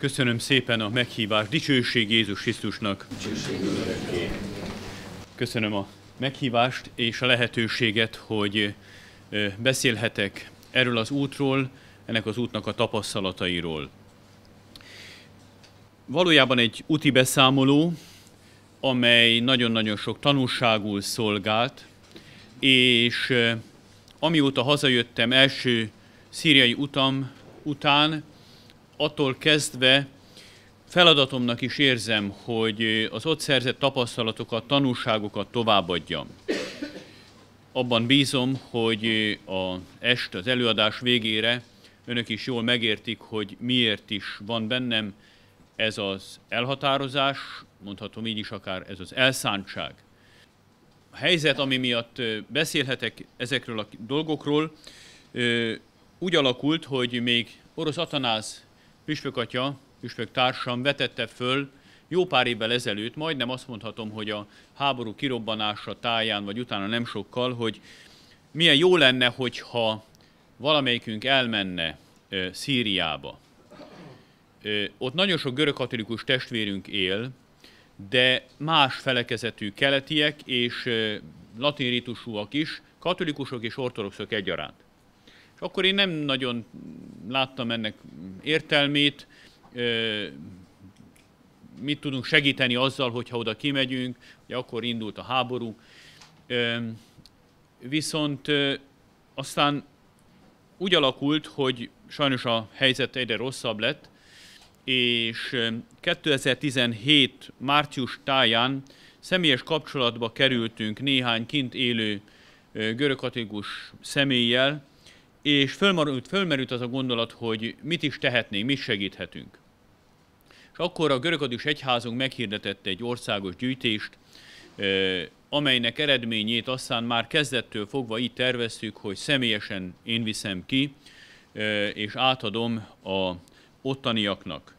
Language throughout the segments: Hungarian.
Köszönöm szépen a meghívást. Dicsőség Jézus Krisztusnak. Köszönöm a meghívást és a lehetőséget, hogy beszélhetek erről az útról, ennek az útnak a tapasztalatairól. Valójában egy úti beszámoló, amely nagyon-nagyon sok tanulságul szolgált, és amióta hazajöttem első szíriai utam után, attól kezdve feladatomnak is érzem, hogy az ott szerzett tapasztalatokat, tanulságokat továbbadjam. Abban bízom, hogy a est, az előadás végére önök is jól megértik, hogy miért is van bennem ez az elhatározás, mondhatom így is akár ez az elszántság. A helyzet, ami miatt beszélhetek ezekről a dolgokról, úgy alakult, hogy még Orosz Atanász Püspök atya, püspök társam vetette föl jó pár évvel ezelőtt, majdnem azt mondhatom, hogy a háború kirobbanása táján, vagy utána nem sokkal, hogy milyen jó lenne, hogyha valamelyikünk elmenne Szíriába. Ott nagyon sok görögkatolikus testvérünk él, de más felekezetű keletiek és latinritusúak is, katolikusok és ortodoxok egyaránt akkor én nem nagyon láttam ennek értelmét, mit tudunk segíteni azzal, hogyha oda kimegyünk, ugye akkor indult a háború. Viszont aztán úgy alakult, hogy sajnos a helyzet egyre rosszabb lett, és 2017 március táján személyes kapcsolatba kerültünk néhány kint élő görögkatolikus személlyel, és fölmerült, fölmerült az a gondolat, hogy mit is tehetnénk, mit segíthetünk. És akkor a görögadis Egyházunk meghirdetett egy országos gyűjtést, amelynek eredményét aztán már kezdettől fogva így terveztük, hogy személyesen én viszem ki, és átadom a ottaniaknak.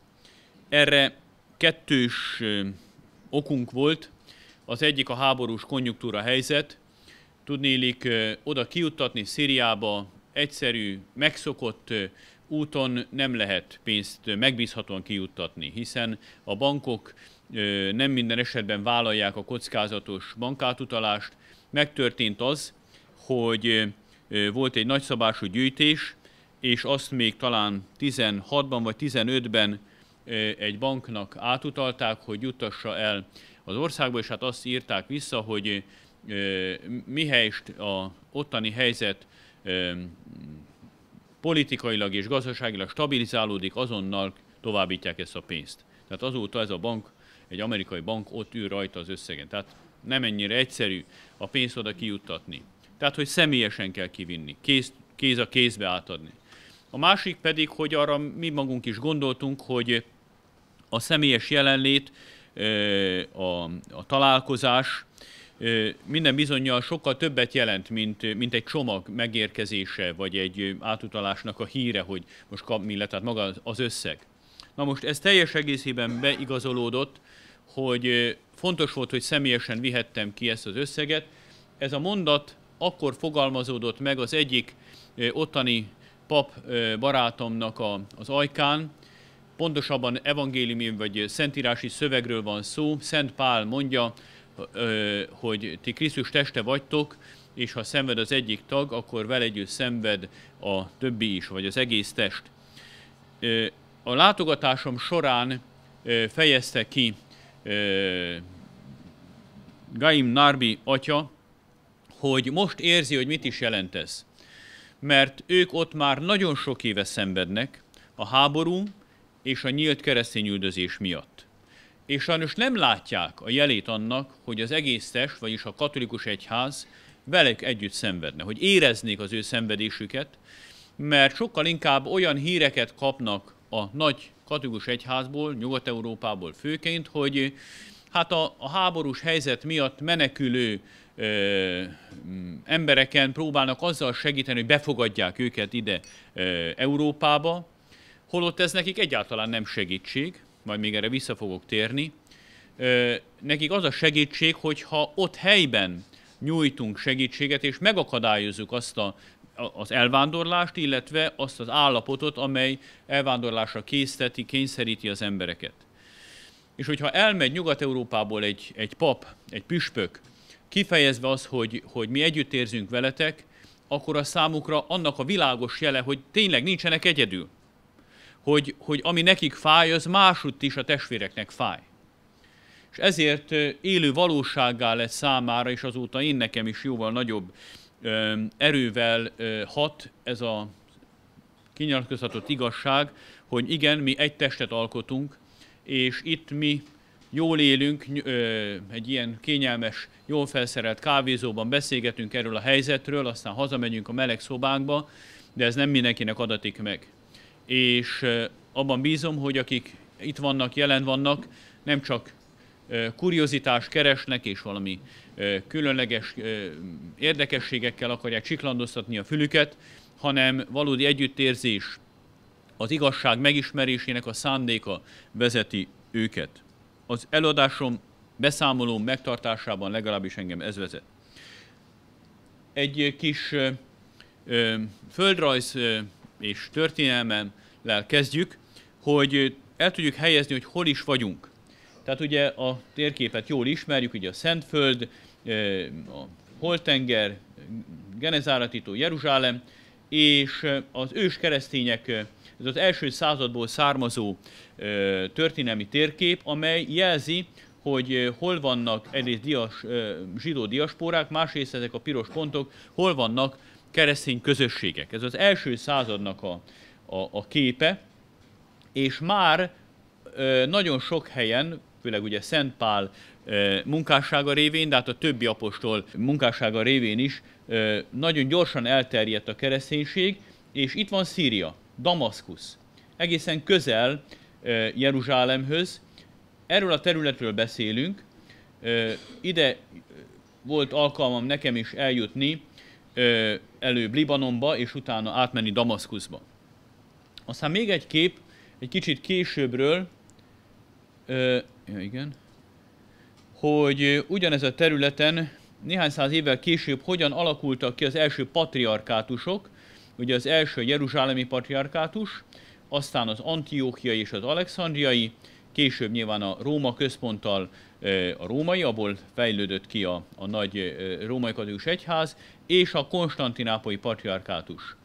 Erre kettős okunk volt, az egyik a háborús konjunktúra helyzet, tudnélik oda kijuttatni Szíriába egyszerű, megszokott úton nem lehet pénzt megbízhatóan kijuttatni, hiszen a bankok nem minden esetben vállalják a kockázatos bankátutalást. Megtörtént az, hogy volt egy nagyszabású gyűjtés, és azt még talán 16-ban vagy 15-ben egy banknak átutalták, hogy juttassa el az országba, és hát azt írták vissza, hogy mihelyst a ottani helyzet politikailag és gazdaságilag stabilizálódik, azonnal továbbítják ezt a pénzt. Tehát azóta ez a bank, egy amerikai bank ott ül rajta az összegen. Tehát nem ennyire egyszerű a pénzt oda kijuttatni. Tehát, hogy személyesen kell kivinni, kéz, kéz a kézbe átadni. A másik pedig, hogy arra mi magunk is gondoltunk, hogy a személyes jelenlét, a, a találkozás, minden bizonyal sokkal többet jelent, mint, mint egy csomag megérkezése, vagy egy átutalásnak a híre, hogy most kap mi tehát maga az összeg. Na most ez teljes egészében beigazolódott, hogy fontos volt, hogy személyesen vihettem ki ezt az összeget. Ez a mondat akkor fogalmazódott meg az egyik ottani pap barátomnak a, az ajkán, pontosabban evangéliumi vagy szentírási szövegről van szó, Szent Pál mondja, hogy ti Krisztus teste vagytok, és ha szenved az egyik tag, akkor vele együtt szenved a többi is, vagy az egész test. A látogatásom során fejezte ki Gaim Narbi atya, hogy most érzi, hogy mit is jelent ez. Mert ők ott már nagyon sok éve szenvednek a háború és a nyílt keresztény üldözés miatt és sajnos nem látják a jelét annak, hogy az egész test, vagyis a katolikus egyház velük együtt szenvedne, hogy éreznék az ő szenvedésüket, mert sokkal inkább olyan híreket kapnak a nagy katolikus egyházból, Nyugat-Európából főként, hogy hát a, a háborús helyzet miatt menekülő ö, mm, embereken próbálnak azzal segíteni, hogy befogadják őket ide ö, Európába, holott ez nekik egyáltalán nem segítség, majd még erre vissza fogok térni, nekik az a segítség, hogyha ott helyben nyújtunk segítséget, és megakadályozzuk azt a, az elvándorlást, illetve azt az állapotot, amely elvándorlásra készteti, kényszeríti az embereket. És hogyha elmegy Nyugat-Európából egy, egy pap, egy püspök, kifejezve az, hogy, hogy mi együtt érzünk veletek, akkor a számukra annak a világos jele, hogy tényleg nincsenek egyedül hogy, hogy ami nekik fáj, az másutt is a testvéreknek fáj. És ezért élő valósággá lett számára, és azóta én nekem is jóval nagyobb ö, erővel ö, hat ez a kinyilatkozhatott igazság, hogy igen, mi egy testet alkotunk, és itt mi jól élünk, ö, egy ilyen kényelmes, jól felszerelt kávézóban beszélgetünk erről a helyzetről, aztán hazamegyünk a meleg szobánkba, de ez nem mindenkinek adatik meg és abban bízom, hogy akik itt vannak, jelen vannak, nem csak kuriozitás keresnek, és valami különleges érdekességekkel akarják csiklandoztatni a fülüket, hanem valódi együttérzés, az igazság megismerésének a szándéka vezeti őket. Az előadásom, beszámoló megtartásában legalábbis engem ez vezet. Egy kis földrajz és történelmem lel kezdjük, hogy el tudjuk helyezni, hogy hol is vagyunk. Tehát ugye a térképet jól ismerjük, ugye a Szentföld, a Holtenger, Genezáratító, Jeruzsálem, és az ős keresztények, ez az első századból származó történelmi térkép, amely jelzi, hogy hol vannak egyrészt dias, zsidó diaspórák, másrészt ezek a piros pontok, hol vannak keresztény közösségek. Ez az első századnak a a, a képe, és már ö, nagyon sok helyen, főleg ugye Szent Pál ö, munkássága révén, de hát a többi apostol munkássága révén is ö, nagyon gyorsan elterjedt a kereszténység, és itt van Szíria, Damaszkusz, egészen közel ö, Jeruzsálemhöz. Erről a területről beszélünk, ö, ide volt alkalmam nekem is eljutni, előbb Libanonba, és utána átmenni Damaszkuszba. Aztán még egy kép, egy kicsit későbbről, ö, ja igen, hogy ugyanez a területen néhány száz évvel később hogyan alakultak ki az első patriarkátusok, ugye az első jeruzsálemi patriarkátus, aztán az antiókiai és az alexandriai, később nyilván a Róma központtal a római, abból fejlődött ki a, a nagy római katolikus egyház, és a konstantinápolyi patriarkátus.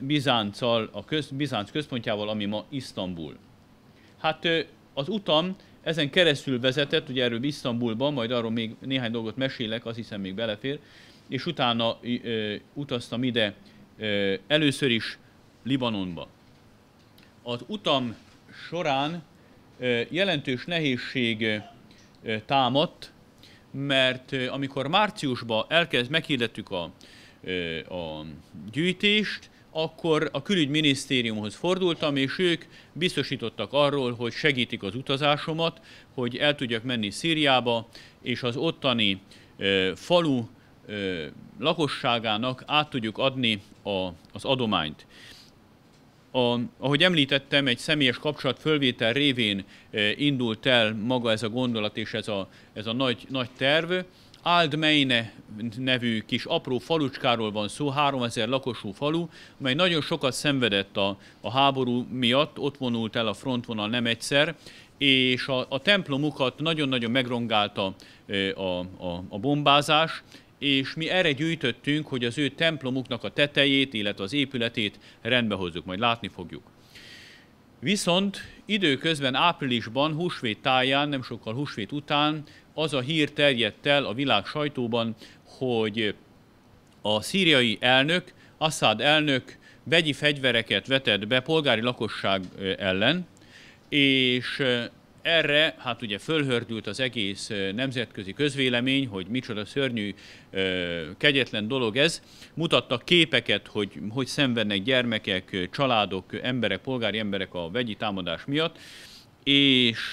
Bizánccal, a köz, Bizánc központjával, ami ma Isztambul. Hát az utam ezen keresztül vezetett, ugye erről Isztambulban, majd arról még néhány dolgot mesélek, azt hiszem még belefér, és utána ö, utaztam ide ö, először is Libanonba. Az utam során ö, jelentős nehézség ö, támadt, mert ö, amikor márciusban elkezd, meghirdettük a a gyűjtést, akkor a külügyminisztériumhoz fordultam, és ők biztosítottak arról, hogy segítik az utazásomat, hogy el tudjak menni Szíriába, és az ottani falu lakosságának át tudjuk adni az adományt. A, ahogy említettem, egy személyes kapcsolat fölvétel révén indult el maga ez a gondolat és ez a, ez a nagy, nagy terv, Aldmeine nevű kis apró falucskáról van szó, 3000 lakosú falu, mely nagyon sokat szenvedett a, a háború miatt, ott vonult el a frontvonal nem egyszer, és a, a templomukat nagyon-nagyon megrongálta a, a, a bombázás, és mi erre gyűjtöttünk, hogy az ő templomuknak a tetejét, illetve az épületét rendbe hozzuk, majd látni fogjuk. Viszont időközben áprilisban, húsvét táján, nem sokkal húsvét után az a hír terjedt el a világ sajtóban, hogy a szíriai elnök, Assad elnök vegyi fegyvereket vetett be polgári lakosság ellen, és erre, hát ugye fölhördült az egész nemzetközi közvélemény, hogy micsoda szörnyű, kegyetlen dolog ez. Mutattak képeket, hogy hogy szenvednek gyermekek, családok, emberek, polgári emberek a vegyi támadás miatt, és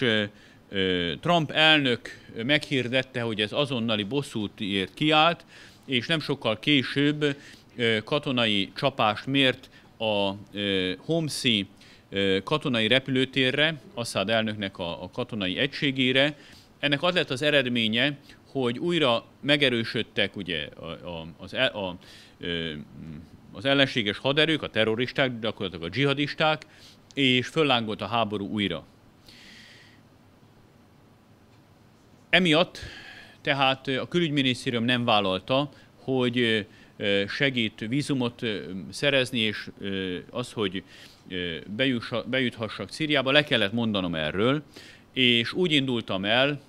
Trump elnök meghirdette, hogy ez azonnali bosszútért kiállt, és nem sokkal később katonai csapást mért a Homszi katonai repülőtérre, Assad elnöknek a, katonai egységére. Ennek az lett az eredménye, hogy újra megerősödtek ugye a, a, az, a, az ellenséges haderők, a terroristák, gyakorlatilag a dzsihadisták, és föllángolt a háború újra. Emiatt tehát a külügyminisztérium nem vállalta, hogy segít vízumot szerezni, és az, hogy bejuthassak Szíriába, le kellett mondanom erről, és úgy indultam el,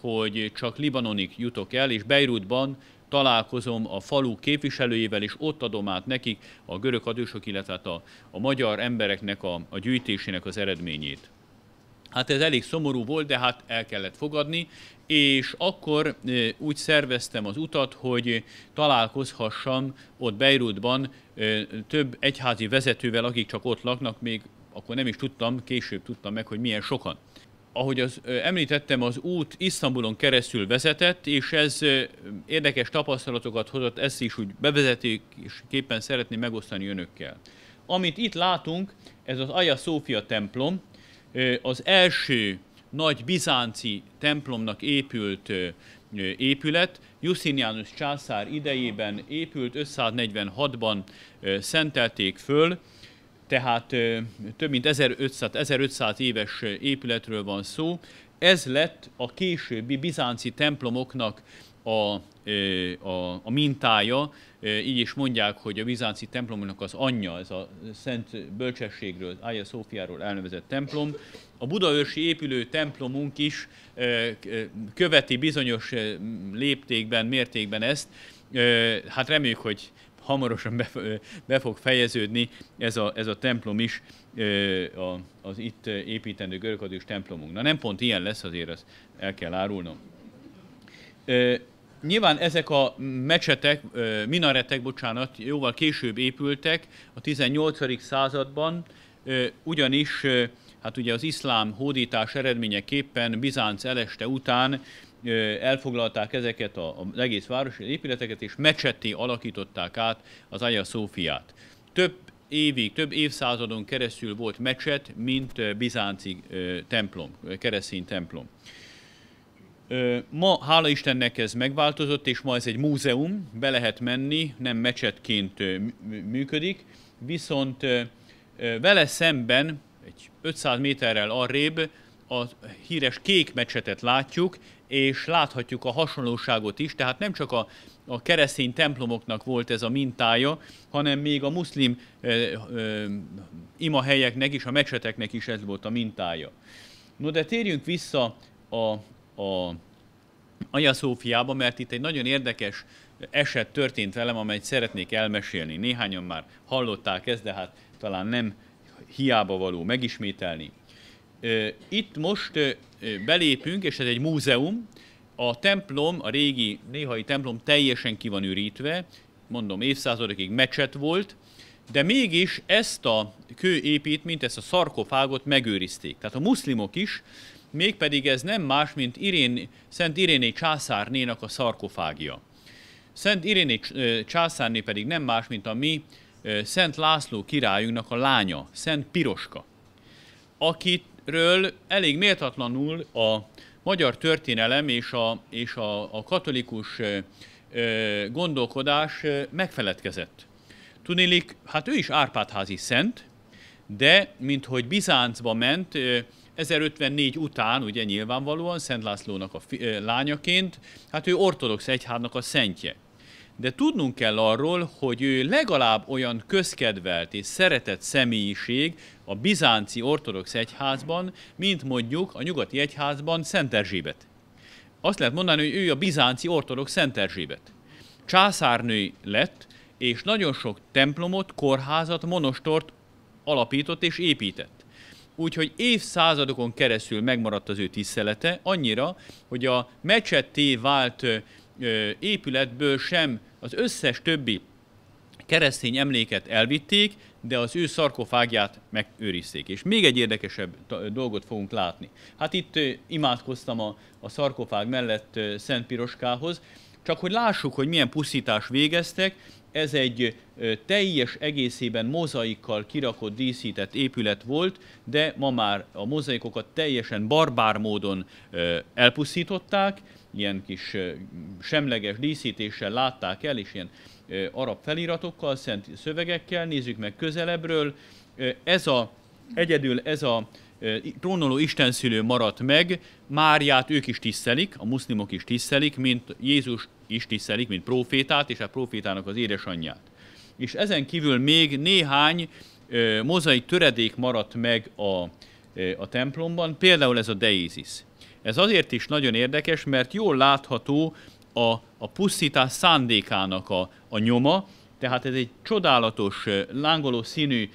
hogy csak Libanonig jutok el, és Beirutban találkozom a falu képviselőjével, és ott adom át nekik a görög adősok, illetve hát a, a magyar embereknek a, a gyűjtésének az eredményét. Hát ez elég szomorú volt, de hát el kellett fogadni, és akkor úgy szerveztem az utat, hogy találkozhassam ott Beirutban több egyházi vezetővel, akik csak ott laknak, még akkor nem is tudtam, később tudtam meg, hogy milyen sokan. Ahogy az, említettem, az út Isztambulon keresztül vezetett, és ez érdekes tapasztalatokat hozott, ezt is úgy képpen szeretném megosztani önökkel. Amit itt látunk, ez az Aja Szófia templom, az első nagy bizánci templomnak épült épület. Justinianus császár idejében épült, 546-ban szentelték föl, tehát több mint 1500, 1500 éves épületről van szó. Ez lett a későbbi bizánci templomoknak a, a, a mintája, így is mondják, hogy a bizánci templomnak az anyja, ez a Szent Bölcsességről, Ája Szófiáról elnevezett templom, a budaörsi épülő templomunk is követi bizonyos léptékben, mértékben ezt. Hát reméljük, hogy hamarosan be, be fog fejeződni ez a, ez a templom is, az itt építendő görögkatolikus templomunk. Na nem pont ilyen lesz, azért ezt el kell árulnom. Nyilván ezek a mecsetek, minaretek, bocsánat, jóval később épültek, a 18. században, ugyanis hát ugye az iszlám hódítás eredményeképpen Bizánc eleste után elfoglalták ezeket az egész városi épületeket, és mecsetté alakították át az Aya Szófiát. Több évig, több évszázadon keresztül volt mecset, mint bizánci templom, keresztény templom. Ma, hála Istennek ez megváltozott, és ma ez egy múzeum, be lehet menni, nem mecsetként működik, viszont vele szemben egy 500 méterrel arrébb a híres kék mecsetet látjuk, és láthatjuk a hasonlóságot is, tehát nem csak a, a keresztény templomoknak volt ez a mintája, hanem még a muszlim ö, ö, imahelyeknek is, a mecseteknek is ez volt a mintája. No, de térjünk vissza a, a Anya Szófiába, mert itt egy nagyon érdekes eset történt velem, amelyet szeretnék elmesélni. Néhányan már hallották ezt, de hát talán nem hiába való megismételni. Itt most belépünk, és ez egy múzeum, a templom, a régi néhai templom teljesen ki van ürítve, mondom évszázadokig mecset volt, de mégis ezt a mint ezt a szarkofágot megőrizték. Tehát a muszlimok is, mégpedig ez nem más, mint Irén, Szent Iréné császárnénak a szarkofágja. Szent Iréné császárné pedig nem más, mint a mi Szent László királyunknak a lánya, Szent Piroska, akitről elég méltatlanul a magyar történelem és a, és a, a katolikus gondolkodás megfeledkezett. Tudnélik, hát ő is Árpádházi szent, de minthogy Bizáncba ment, 1054 után, ugye nyilvánvalóan Szent Lászlónak a fi, lányaként, hát ő ortodox egyháznak a szentje de tudnunk kell arról, hogy ő legalább olyan közkedvelt és szeretett személyiség a bizánci ortodox egyházban, mint mondjuk a nyugati egyházban Szent Erzsébet. Azt lehet mondani, hogy ő a bizánci ortodox Szent Erzsébet. Császárnő lett, és nagyon sok templomot, kórházat, monostort alapított és épített. Úgyhogy évszázadokon keresztül megmaradt az ő tisztelete, annyira, hogy a mecsetté vált épületből sem az összes többi keresztény emléket elvitték, de az ő szarkofágját megőrizték. És még egy érdekesebb dolgot fogunk látni. Hát itt imádkoztam a, a szarkofág mellett Szent Piroskához, csak hogy lássuk, hogy milyen pusztítás végeztek, ez egy teljes egészében mozaikkal kirakott, díszített épület volt, de ma már a mozaikokat teljesen barbár módon elpusztították, ilyen kis semleges díszítéssel látták el, és ilyen arab feliratokkal, szent szövegekkel, nézzük meg közelebbről. Ez a, egyedül ez a trónoló istenszülő maradt meg, Máriát ők is tisztelik, a muszlimok is tisztelik, mint Jézus is tisztelik, mint profétát, és a profétának az édesanyját. És ezen kívül még néhány mozai töredék maradt meg a, a templomban, például ez a deizis. Ez azért is nagyon érdekes, mert jól látható a, a pusztítás szándékának a, a nyoma, tehát ez egy csodálatos, lángoló színű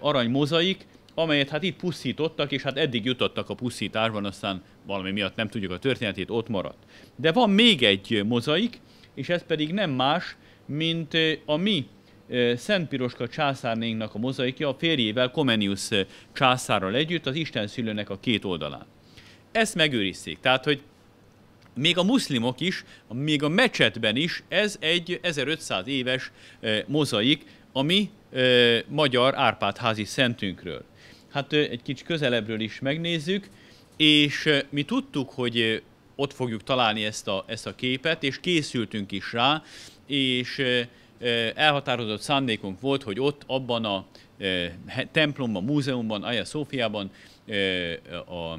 arany mozaik, amelyet hát itt pusztítottak, és hát eddig jutottak a pusztításban, aztán valami miatt nem tudjuk a történetét, ott maradt. De van még egy mozaik, és ez pedig nem más, mint a mi Szent Piroska császárnénknak a mozaikja a férjével, Komenius császárral együtt, az Isten szülőnek a két oldalán ezt megőrizték. Tehát, hogy még a muszlimok is, még a mecsetben is, ez egy 1500 éves mozaik, ami magyar Árpádházi szentünkről. Hát egy kicsit közelebbről is megnézzük, és mi tudtuk, hogy ott fogjuk találni ezt a, ezt a képet, és készültünk is rá, és elhatározott szándékunk volt, hogy ott abban a templomban, múzeumban, Aja Szófiában a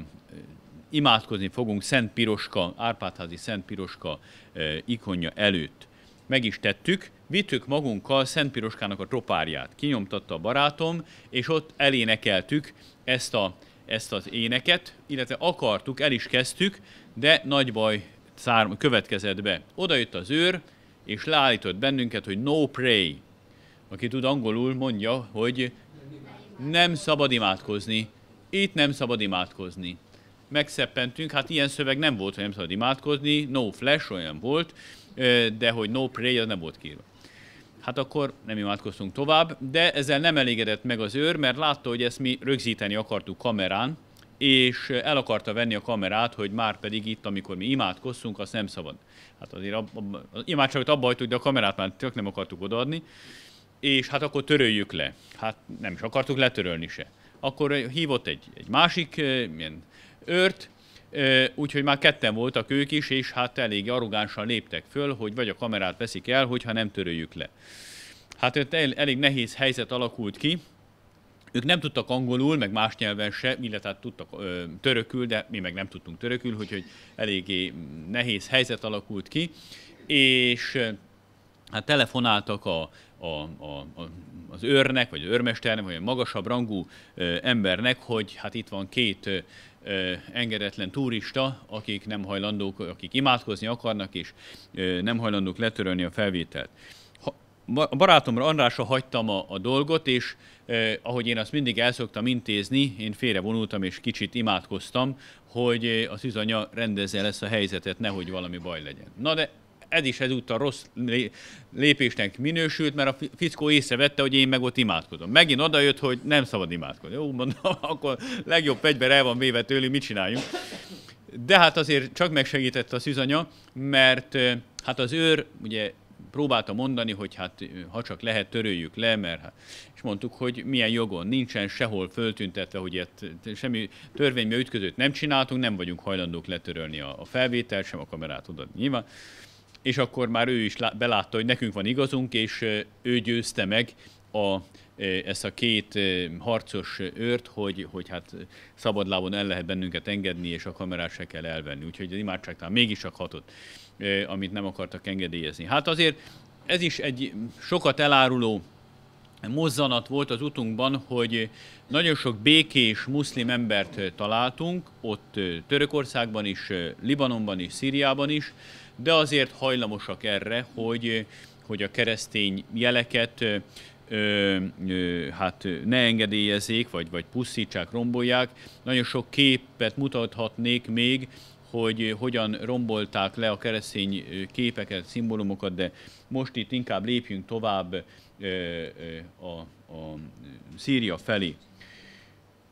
imádkozni fogunk Szent Piroska, Árpádházi Szent Piroska eh, ikonja előtt. Meg is tettük, vittük magunkkal Szent Piroskának a tropárját, kinyomtatta a barátom, és ott elénekeltük ezt, a, ezt az éneket, illetve akartuk, el is kezdtük, de nagy baj következett be. Oda jött az őr, és leállított bennünket, hogy no pray. Aki tud angolul, mondja, hogy nem szabad imádkozni. Itt nem szabad imádkozni megszeppentünk, hát ilyen szöveg nem volt, hogy nem szabad imádkozni, no flash olyan volt, de hogy no pray az nem volt kiírva. Hát akkor nem imádkoztunk tovább, de ezzel nem elégedett meg az őr, mert látta, hogy ezt mi rögzíteni akartuk kamerán, és el akarta venni a kamerát, hogy már pedig itt, amikor mi imádkoztunk, azt nem szabad. Hát azért abba, az imádságot abba hagytuk, de a kamerát már csak nem akartuk odaadni, és hát akkor töröljük le. Hát nem is akartuk letörölni se. Akkor hívott egy, egy másik ilyen őrt, úgyhogy már ketten voltak ők is, és hát elég arrogánsan léptek föl, hogy vagy a kamerát veszik el, hogyha nem töröljük le. Hát ott elég nehéz helyzet alakult ki, ők nem tudtak angolul, meg más nyelven se, illetve hát tudtak ö, törökül, de mi meg nem tudtunk törökül, úgyhogy eléggé nehéz helyzet alakult ki, és hát telefonáltak a, a, a, a, az őrnek, vagy a őrmesternek, vagy a magasabb rangú ö, embernek, hogy hát itt van két engedetlen turista, akik nem hajlandók, akik imádkozni akarnak, és nem hajlandók letörölni a felvételt. A barátomra Andrásra hagytam a, a dolgot, és eh, ahogy én azt mindig elszoktam intézni, én félrevonultam és kicsit imádkoztam, hogy eh, az üzanya rendezze lesz a helyzetet, nehogy valami baj legyen. Na de ez is ezúttal rossz lépésnek minősült, mert a fickó észrevette, hogy én meg ott imádkozom. Megint odajött, hogy nem szabad imádkozni. Jó, mondom, akkor legjobb fegyver el van véve tőlünk, mit csináljunk. De hát azért csak megsegített a szűzanya, mert hát az őr ugye próbálta mondani, hogy hát ha csak lehet, töröljük le, mert hát, és mondtuk, hogy milyen jogon nincsen sehol föltüntetve, hogy ilyet, semmi törvénybe ütközőt nem csináltunk, nem vagyunk hajlandók letörölni a, a felvételt, sem a kamerát oda nyilván és akkor már ő is belátta, hogy nekünk van igazunk, és ő győzte meg a, ezt a két harcos őrt, hogy, hogy hát szabadlábon el lehet bennünket engedni, és a kamerát se kell elvenni. Úgyhogy az mégis csak hatott, amit nem akartak engedélyezni. Hát azért ez is egy sokat eláruló mozzanat volt az utunkban, hogy nagyon sok békés muszlim embert találtunk, ott Törökországban is, Libanonban is, Szíriában is, de azért hajlamosak erre, hogy, hogy a keresztény jeleket ö, ö, hát ne engedélyezzék, vagy, vagy pusztítsák, rombolják. Nagyon sok képet mutathatnék még, hogy hogyan rombolták le a keresztény képeket, szimbólumokat, de most itt inkább lépjünk tovább ö, a, a Szíria felé.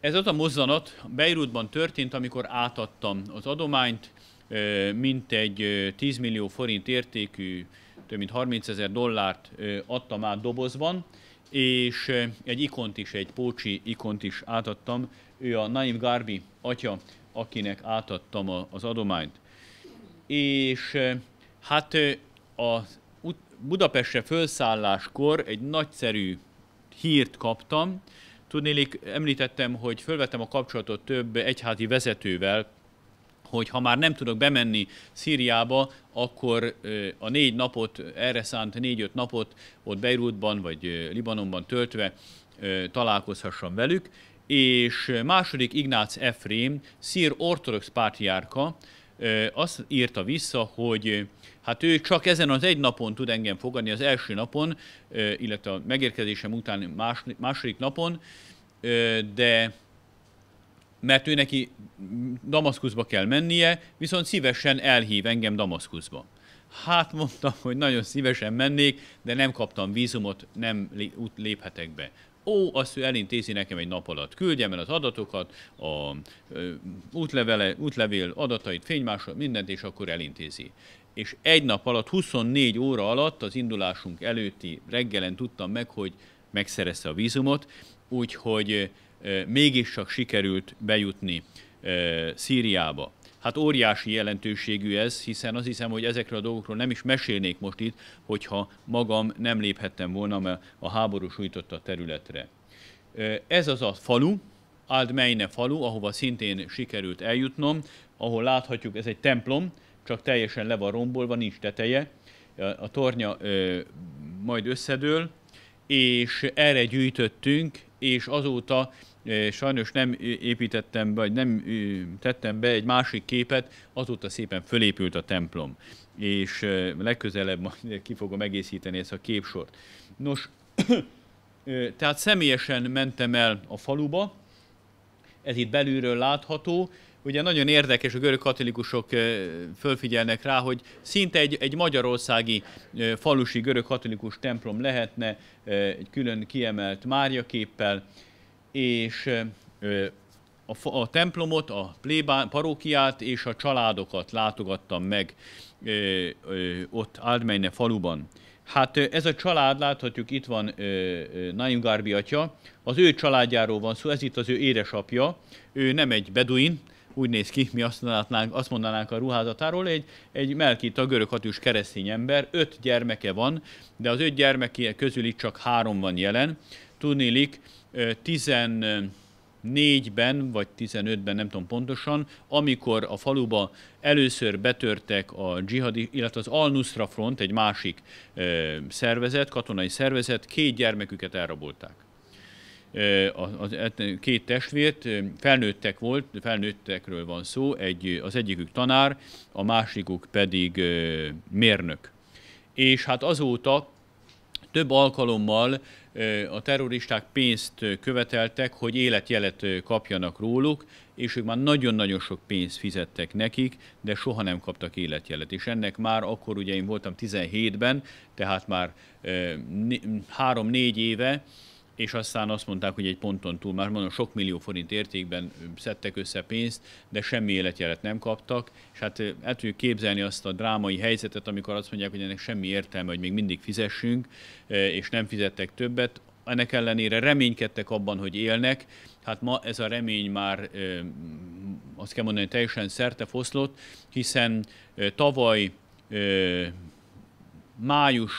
Ez az a mozzanat Beirutban történt, amikor átadtam az adományt, mintegy 10 millió forint értékű, több mint 30 ezer dollárt adtam át dobozban, és egy ikont is, egy pócsi ikont is átadtam. Ő a Naim Garbi atya, akinek átadtam az adományt. És hát a Budapestre felszálláskor egy nagyszerű hírt kaptam. Tudnélik, említettem, hogy fölvettem a kapcsolatot több egyházi vezetővel, hogy ha már nem tudok bemenni Szíriába, akkor a négy napot, erre szánt négy-öt napot ott Beirutban vagy Libanonban töltve találkozhassam velük, és második Ignác Efrém, szír ortodox pártjárka, azt írta vissza, hogy hát ő csak ezen az egy napon tud engem fogadni, az első napon, illetve a megérkezésem után második napon, de mert ő neki Damaszkuszba kell mennie, viszont szívesen elhív engem Damaszkuszba. Hát mondtam, hogy nagyon szívesen mennék, de nem kaptam vízumot, nem léphetek be. Ó, azt ő elintézi nekem egy nap alatt. Küldjem el az adatokat, a ö, útlevele, útlevél adatait, fénymásra, mindent, és akkor elintézi. És egy nap alatt, 24 óra alatt, az indulásunk előtti reggelen tudtam meg, hogy megszerezte a vízumot, úgyhogy mégis sikerült bejutni Szíriába. Hát óriási jelentőségű ez, hiszen azt hiszem, hogy ezekről a dolgokról nem is mesélnék most itt, hogyha magam nem léphettem volna, mert a háború sújtotta a területre. Ez az a falu, Aldmeine falu, ahova szintén sikerült eljutnom, ahol láthatjuk, ez egy templom, csak teljesen le van rombolva, nincs teteje, a tornya majd összedől, és erre gyűjtöttünk, és azóta Eh, sajnos nem építettem be, vagy nem tettem be egy másik képet, azóta szépen fölépült a templom, és eh, legközelebb majd ki fogom egészíteni ezt a képsort. Nos, eh, tehát személyesen mentem el a faluba, ez itt belülről látható, ugye nagyon érdekes, a görög katolikusok fölfigyelnek rá, hogy szinte egy, egy magyarországi falusi görög katolikus templom lehetne, egy külön kiemelt Mária képpel, és a, a templomot, a plébán, parókiát és a családokat látogattam meg ott Áldmenne faluban. Hát ez a család, láthatjuk, itt van Naim Garbi atya, az ő családjáról van szó, ez itt az ő édesapja, ő nem egy beduin, úgy néz ki, mi azt mondanánk, azt mondanánk a ruházatáról, egy, egy melkita görög hatűs keresztény ember, öt gyermeke van, de az öt gyermeke közül itt csak három van jelen. Tudnélik, 14-ben vagy 15-ben, nem tudom pontosan, amikor a faluba először betörtek a dzsihadi, illetve az Al-Nusra Front, egy másik szervezet, katonai szervezet, két gyermeküket elrabolták a, a, a, két testvért, felnőttek volt, felnőttekről van szó, egy, az egyikük tanár, a másikuk pedig mérnök. És hát azóta több alkalommal eh, a terroristák pénzt eh, követeltek, hogy életjelet eh, kapjanak róluk, és ők már nagyon-nagyon sok pénzt fizettek nekik, de soha nem kaptak életjelet. És ennek már akkor, ugye én voltam 17-ben, tehát már 3-4 éve, és aztán azt mondták, hogy egy ponton túl már mondom, sok millió forint értékben szedtek össze pénzt, de semmi életjelet nem kaptak, és hát el tudjuk képzelni azt a drámai helyzetet, amikor azt mondják, hogy ennek semmi értelme, hogy még mindig fizessünk, és nem fizettek többet, ennek ellenére reménykedtek abban, hogy élnek. Hát ma ez a remény már azt kell mondani, teljesen szerte foszlott, hiszen tavaly május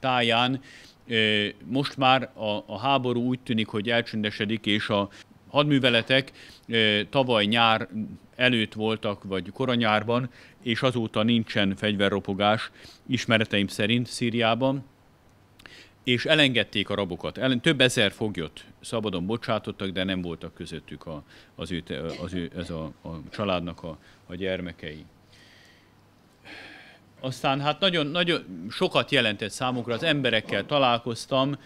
táján most már a, a háború úgy tűnik, hogy elcsöndesedik, és a hadműveletek tavaly nyár előtt voltak, vagy koranyárban, és azóta nincsen fegyverropogás ismereteim szerint Szíriában, és elengedték a rabokat. Ellen, több ezer foglyot szabadon bocsátottak, de nem voltak közöttük a, az ő, az ő, ez a, a családnak a, a gyermekei. Aztán hát nagyon-nagyon sokat jelentett számukra az emberekkel találkoztam,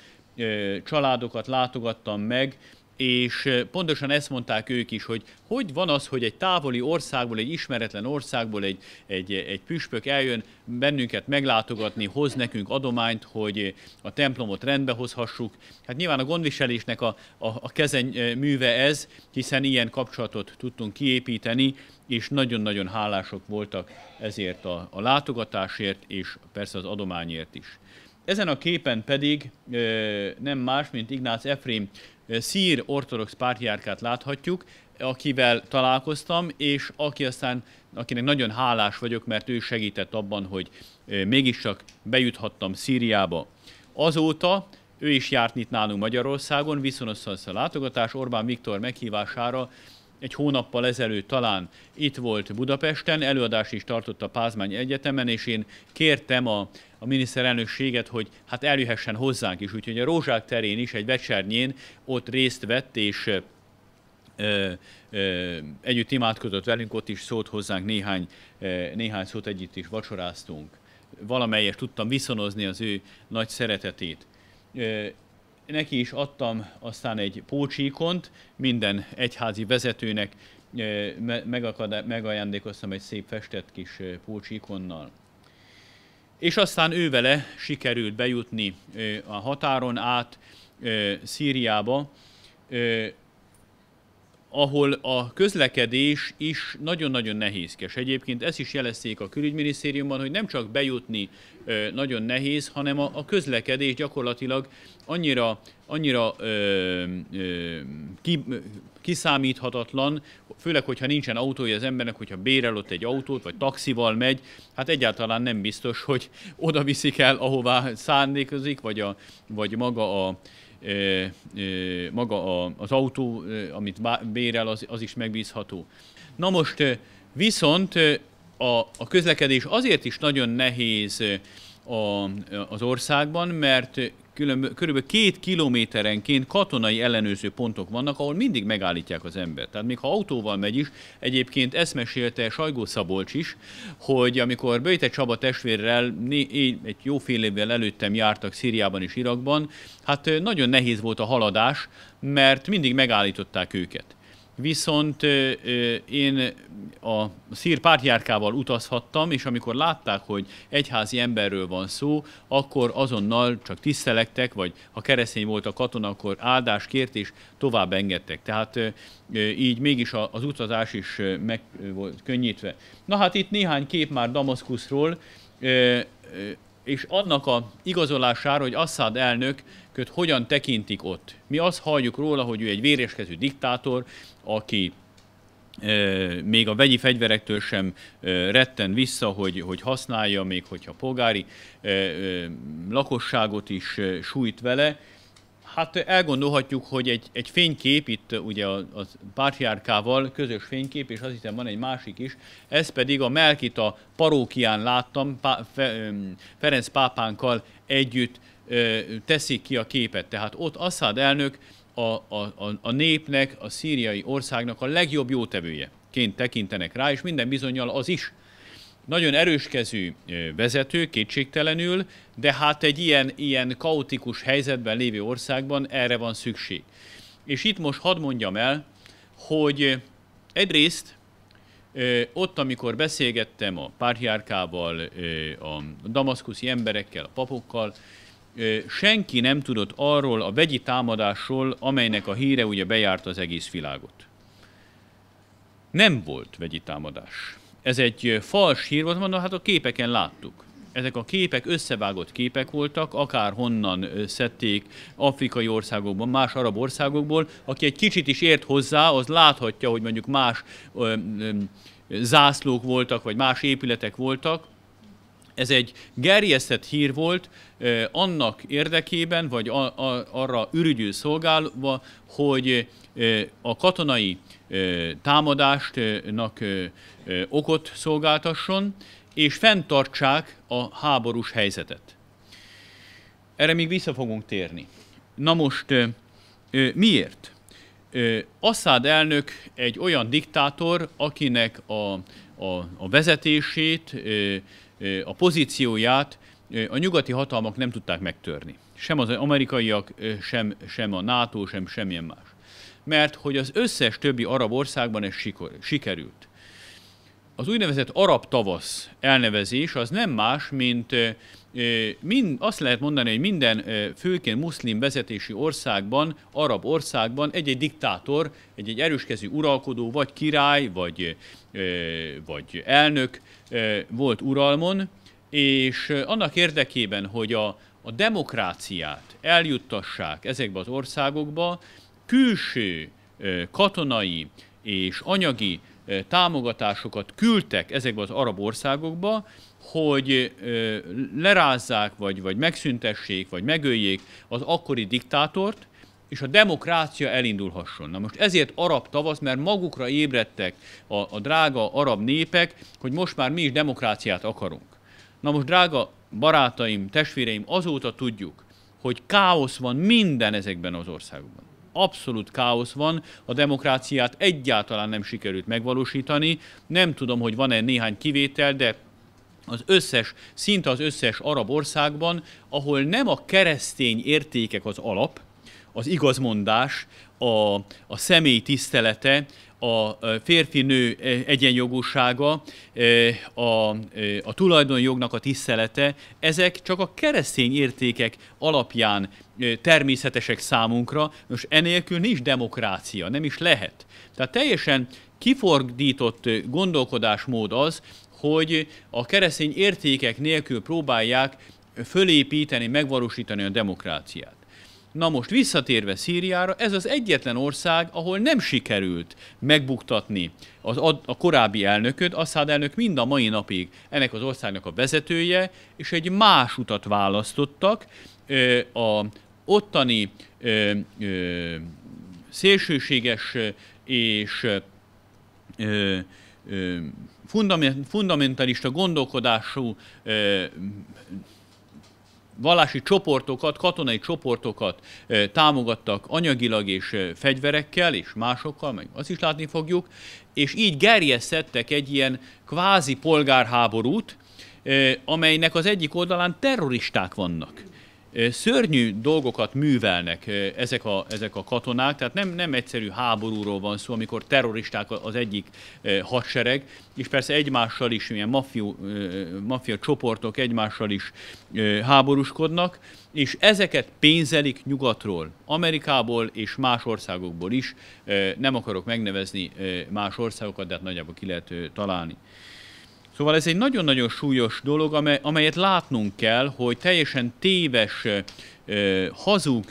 családokat látogattam meg, és pontosan ezt mondták ők is, hogy hogy van az, hogy egy távoli országból, egy ismeretlen országból egy, egy, egy püspök eljön bennünket meglátogatni, hoz nekünk adományt, hogy a templomot rendbe hozhassuk. Hát nyilván a gondviselésnek a, a, a kezen műve ez, hiszen ilyen kapcsolatot tudtunk kiépíteni, és nagyon-nagyon hálások voltak ezért a, a látogatásért, és persze az adományért is. Ezen a képen pedig nem más, mint Ignác Efrém szír ortodox pártjárkát láthatjuk, akivel találkoztam, és aki aztán, akinek nagyon hálás vagyok, mert ő segített abban, hogy mégiscsak bejuthattam Szíriába. Azóta ő is járt itt nálunk Magyarországon, viszonoszasz a látogatás Orbán Viktor meghívására, egy hónappal ezelőtt talán itt volt Budapesten, előadást is tartott a Pázmány Egyetemen, és én kértem a a miniszterelnökséget, hogy hát eljöhessen hozzánk is. Úgyhogy a Rózsák terén is egy vecsernyén ott részt vett, és ö, ö, együtt imádkozott velünk, ott is szólt hozzánk néhány, ö, néhány szót, együtt is vacsoráztunk. Valamelyest tudtam viszonozni az ő nagy szeretetét. Ö, neki is adtam aztán egy pócsíkont, minden egyházi vezetőnek megajándékoztam egy szép festett kis pócsikonnal és aztán ő vele sikerült bejutni a határon át Szíriába, ahol a közlekedés is nagyon-nagyon nehézkes. Egyébként ezt is jelezték a külügyminisztériumban, hogy nem csak bejutni nagyon nehéz, hanem a, a közlekedés gyakorlatilag annyira, annyira ö, ö, ki, kiszámíthatatlan, főleg, hogyha nincsen autója az embernek, hogyha bérel ott egy autót, vagy taxival megy, hát egyáltalán nem biztos, hogy oda viszik el, ahová szándékozik, vagy, a, vagy maga a, e, e, maga a, az autó, e, amit bérel, az, az is megbízható. Na most viszont a, a közlekedés azért is nagyon nehéz a, az országban, mert körülbelül két kilométerenként katonai ellenőrző pontok vannak, ahol mindig megállítják az embert. Tehát még ha autóval megy is, egyébként ezt mesélte Sajgó Szabolcs is, hogy amikor Böjte Csaba testvérrel egy jó fél évvel előttem jártak Szíriában és Irakban, hát nagyon nehéz volt a haladás, mert mindig megállították őket viszont ö, ö, én a szír pártjárkával utazhattam, és amikor látták, hogy egyházi emberről van szó, akkor azonnal csak tisztelektek, vagy ha keresztény volt a katona, akkor áldás kért, és tovább engedtek. Tehát ö, így mégis a, az utazás is meg volt könnyítve. Na hát itt néhány kép már Damaszkuszról, és annak a igazolására, hogy Assad elnök őt hogyan tekintik ott. Mi azt halljuk róla, hogy ő egy véréskezű diktátor, aki még a vegyi fegyverektől sem retten vissza, hogy, hogy használja, még hogyha polgári lakosságot is sújt vele. Hát elgondolhatjuk, hogy egy, egy fénykép itt ugye a, a pártjárkával, közös fénykép, és azt hiszem van egy másik is, ez pedig a Melkita parókián láttam, Pá, Fe, Ferenc pápánkkal együtt teszik ki a képet. Tehát ott Assad elnök a, a, a, a népnek, a szíriai országnak a legjobb jótevője ként tekintenek rá, és minden bizonyal az is. Nagyon erőskezű vezető, kétségtelenül, de hát egy ilyen, ilyen kaotikus helyzetben lévő országban erre van szükség. És itt most hadd mondjam el, hogy egyrészt ott, amikor beszélgettem a pártjárkával, a damaszkuszi emberekkel, a papokkal, senki nem tudott arról a vegyi támadásról, amelynek a híre ugye bejárt az egész világot. Nem volt vegyi támadás. Ez egy fals hír volt, mondom, hát a képeken láttuk. Ezek a képek összevágott képek voltak, akár honnan szedték afrikai országokban, más arab országokból. Aki egy kicsit is ért hozzá, az láthatja, hogy mondjuk más ö, ö, zászlók voltak, vagy más épületek voltak. Ez egy gerjesztett hír volt, annak érdekében, vagy a, a, arra ürügyű szolgálva, hogy a katonai támadástnak okot szolgáltasson, és fenntartsák a háborús helyzetet. Erre még vissza fogunk térni. Na most miért? Assad elnök egy olyan diktátor, akinek a, a, a vezetését, a pozícióját a nyugati hatalmak nem tudták megtörni. Sem az amerikaiak, sem, sem a NATO, sem semmilyen más. Mert hogy az összes többi arab országban ez sikerült. Az úgynevezett arab tavasz elnevezés az nem más, mint mind, azt lehet mondani, hogy minden főként muszlim vezetési országban, arab országban egy-egy diktátor, egy-egy erőskezű uralkodó, vagy király, vagy, vagy elnök volt uralmon, és annak érdekében, hogy a, a demokráciát eljuttassák ezekbe az országokba, külső katonai és anyagi támogatásokat küldtek ezekbe az arab országokba, hogy lerázzák, vagy, vagy megszüntessék, vagy megöljék az akkori diktátort, és a demokrácia elindulhasson. Na most ezért arab tavasz, mert magukra ébredtek a, a drága arab népek, hogy most már mi is demokráciát akarunk. Na most, drága barátaim, testvéreim, azóta tudjuk, hogy káosz van minden ezekben az országokban. Abszolút káosz van, a demokráciát egyáltalán nem sikerült megvalósítani. Nem tudom, hogy van-e néhány kivétel, de az összes, szinte az összes arab országban, ahol nem a keresztény értékek az alap, az igazmondás, a, a személy tisztelete, a férfi-nő egyenjogúsága, a, a tulajdonjognak a tisztelete, ezek csak a keresztény értékek alapján természetesek számunkra, most enélkül nincs demokrácia, nem is lehet. Tehát teljesen kifordított gondolkodásmód az, hogy a keresztény értékek nélkül próbálják fölépíteni, megvalósítani a demokráciát. Na most visszatérve Szíriára, ez az egyetlen ország, ahol nem sikerült megbuktatni az, a, korábbi elnököt, Assad elnök mind a mai napig ennek az országnak a vezetője, és egy más utat választottak. a ottani szélsőséges és fundamentalista gondolkodású vallási csoportokat, katonai csoportokat támogattak anyagilag és fegyverekkel és másokkal, meg azt is látni fogjuk, és így gerjesztettek egy ilyen kvázi polgárháborút, amelynek az egyik oldalán terroristák vannak szörnyű dolgokat művelnek ezek a, ezek a katonák, tehát nem, nem egyszerű háborúról van szó, amikor terroristák az egyik hadsereg, és persze egymással is, ilyen mafió, mafia csoportok egymással is háborúskodnak, és ezeket pénzelik nyugatról, Amerikából és más országokból is. Nem akarok megnevezni más országokat, de hát nagyjából ki lehet találni. Szóval ez egy nagyon-nagyon súlyos dolog, amelyet látnunk kell, hogy teljesen téves, hazug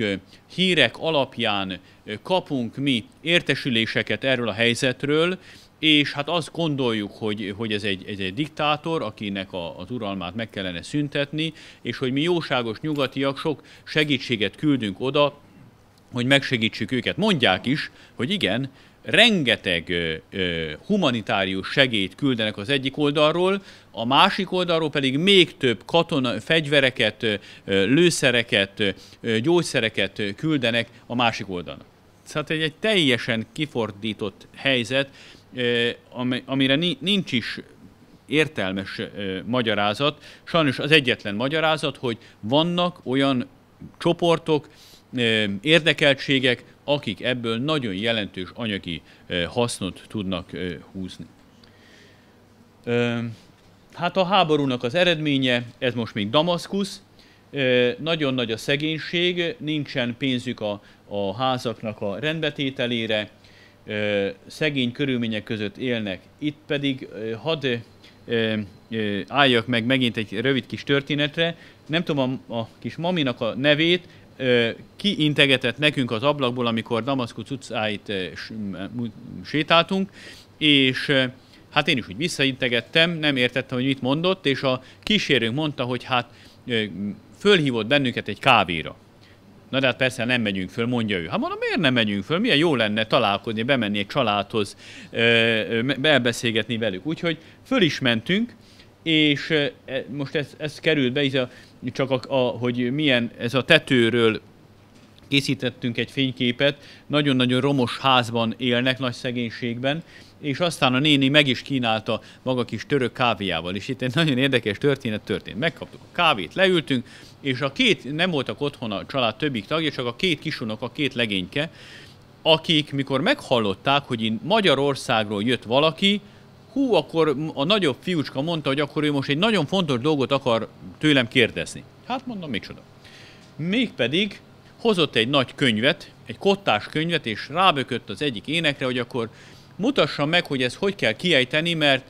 hírek alapján kapunk mi értesüléseket erről a helyzetről, és hát azt gondoljuk, hogy, hogy ez, egy, ez egy diktátor, akinek a, az uralmát meg kellene szüntetni, és hogy mi jóságos nyugatiak sok segítséget küldünk oda, hogy megsegítsük őket. Mondják is, hogy igen, rengeteg ö, humanitárius segélyt küldenek az egyik oldalról, a másik oldalról pedig még több katona, fegyvereket, ö, lőszereket, ö, gyógyszereket küldenek a másik oldalon. Szóval egy, egy teljesen kifordított helyzet, ö, amire nincs is értelmes ö, magyarázat. Sajnos az egyetlen magyarázat, hogy vannak olyan csoportok, érdekeltségek, akik ebből nagyon jelentős anyagi eh, hasznot tudnak eh, húzni. Hát a háborúnak az eredménye, ez most még Damaszkusz, nagyon nagy a szegénység, nincsen pénzük a, a házaknak a rendbetételére, szegény körülmények között élnek. Itt pedig hadd álljak meg megint egy rövid kis történetre. Nem tudom a, a kis maminak a nevét, kiintegetett nekünk az ablakból, amikor Damaszkusz utcáit sétáltunk, és hát én is úgy visszaintegettem, nem értettem, hogy mit mondott, és a kísérőnk mondta, hogy hát fölhívott bennünket egy kávéra. Na de hát persze nem megyünk föl, mondja ő. Hát mondom, miért nem megyünk föl? Milyen jó lenne találkozni, bemenni egy családhoz, elbeszélgetni velük. Úgyhogy föl is mentünk, és e, most ez, ez került be, a csak a, a, hogy milyen ez a tetőről készítettünk egy fényképet, nagyon-nagyon romos házban élnek, nagy szegénységben, és aztán a néni meg is kínálta maga kis török kávéjával, és itt egy nagyon érdekes történet történt. Megkaptuk a kávét, leültünk, és a két, nem voltak otthon a család többi tagja, csak a két kisunok, a két legényke, akik mikor meghallották, hogy Magyarországról jött valaki, hú, akkor a nagyobb fiúcska mondta, hogy akkor ő most egy nagyon fontos dolgot akar tőlem kérdezni. Hát mondom, micsoda. Mégpedig hozott egy nagy könyvet, egy kottás könyvet, és rábökött az egyik énekre, hogy akkor mutassa meg, hogy ez hogy kell kiejteni, mert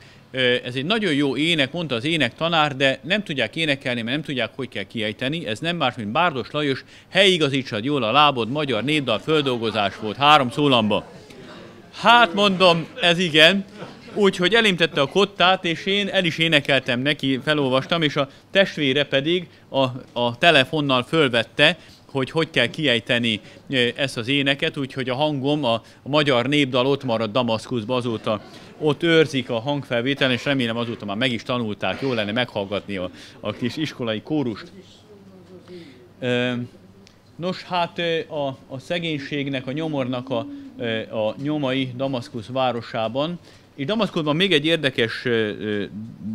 ez egy nagyon jó ének, mondta az ének tanár, de nem tudják énekelni, mert nem tudják, hogy kell kiejteni. Ez nem más, mint Bárdos Lajos, helyigazítsad jól a lábod, magyar néddal földolgozás volt, három szólamba. Hát mondom, ez igen, Úgyhogy elimtette a kottát, és én el is énekeltem neki, felolvastam, és a testvére pedig a, a telefonnal fölvette, hogy hogy kell kiejteni ezt az éneket, úgyhogy a hangom, a, a magyar népdal ott maradt Damaszkuszban azóta ott őrzik a hangfelvétel és remélem azóta már meg is tanulták, jó lenne meghallgatni a, a kis iskolai kórust. Nos, hát a, a szegénységnek, a nyomornak a, a nyomai Damaszkusz városában és Damaszkodban még egy érdekes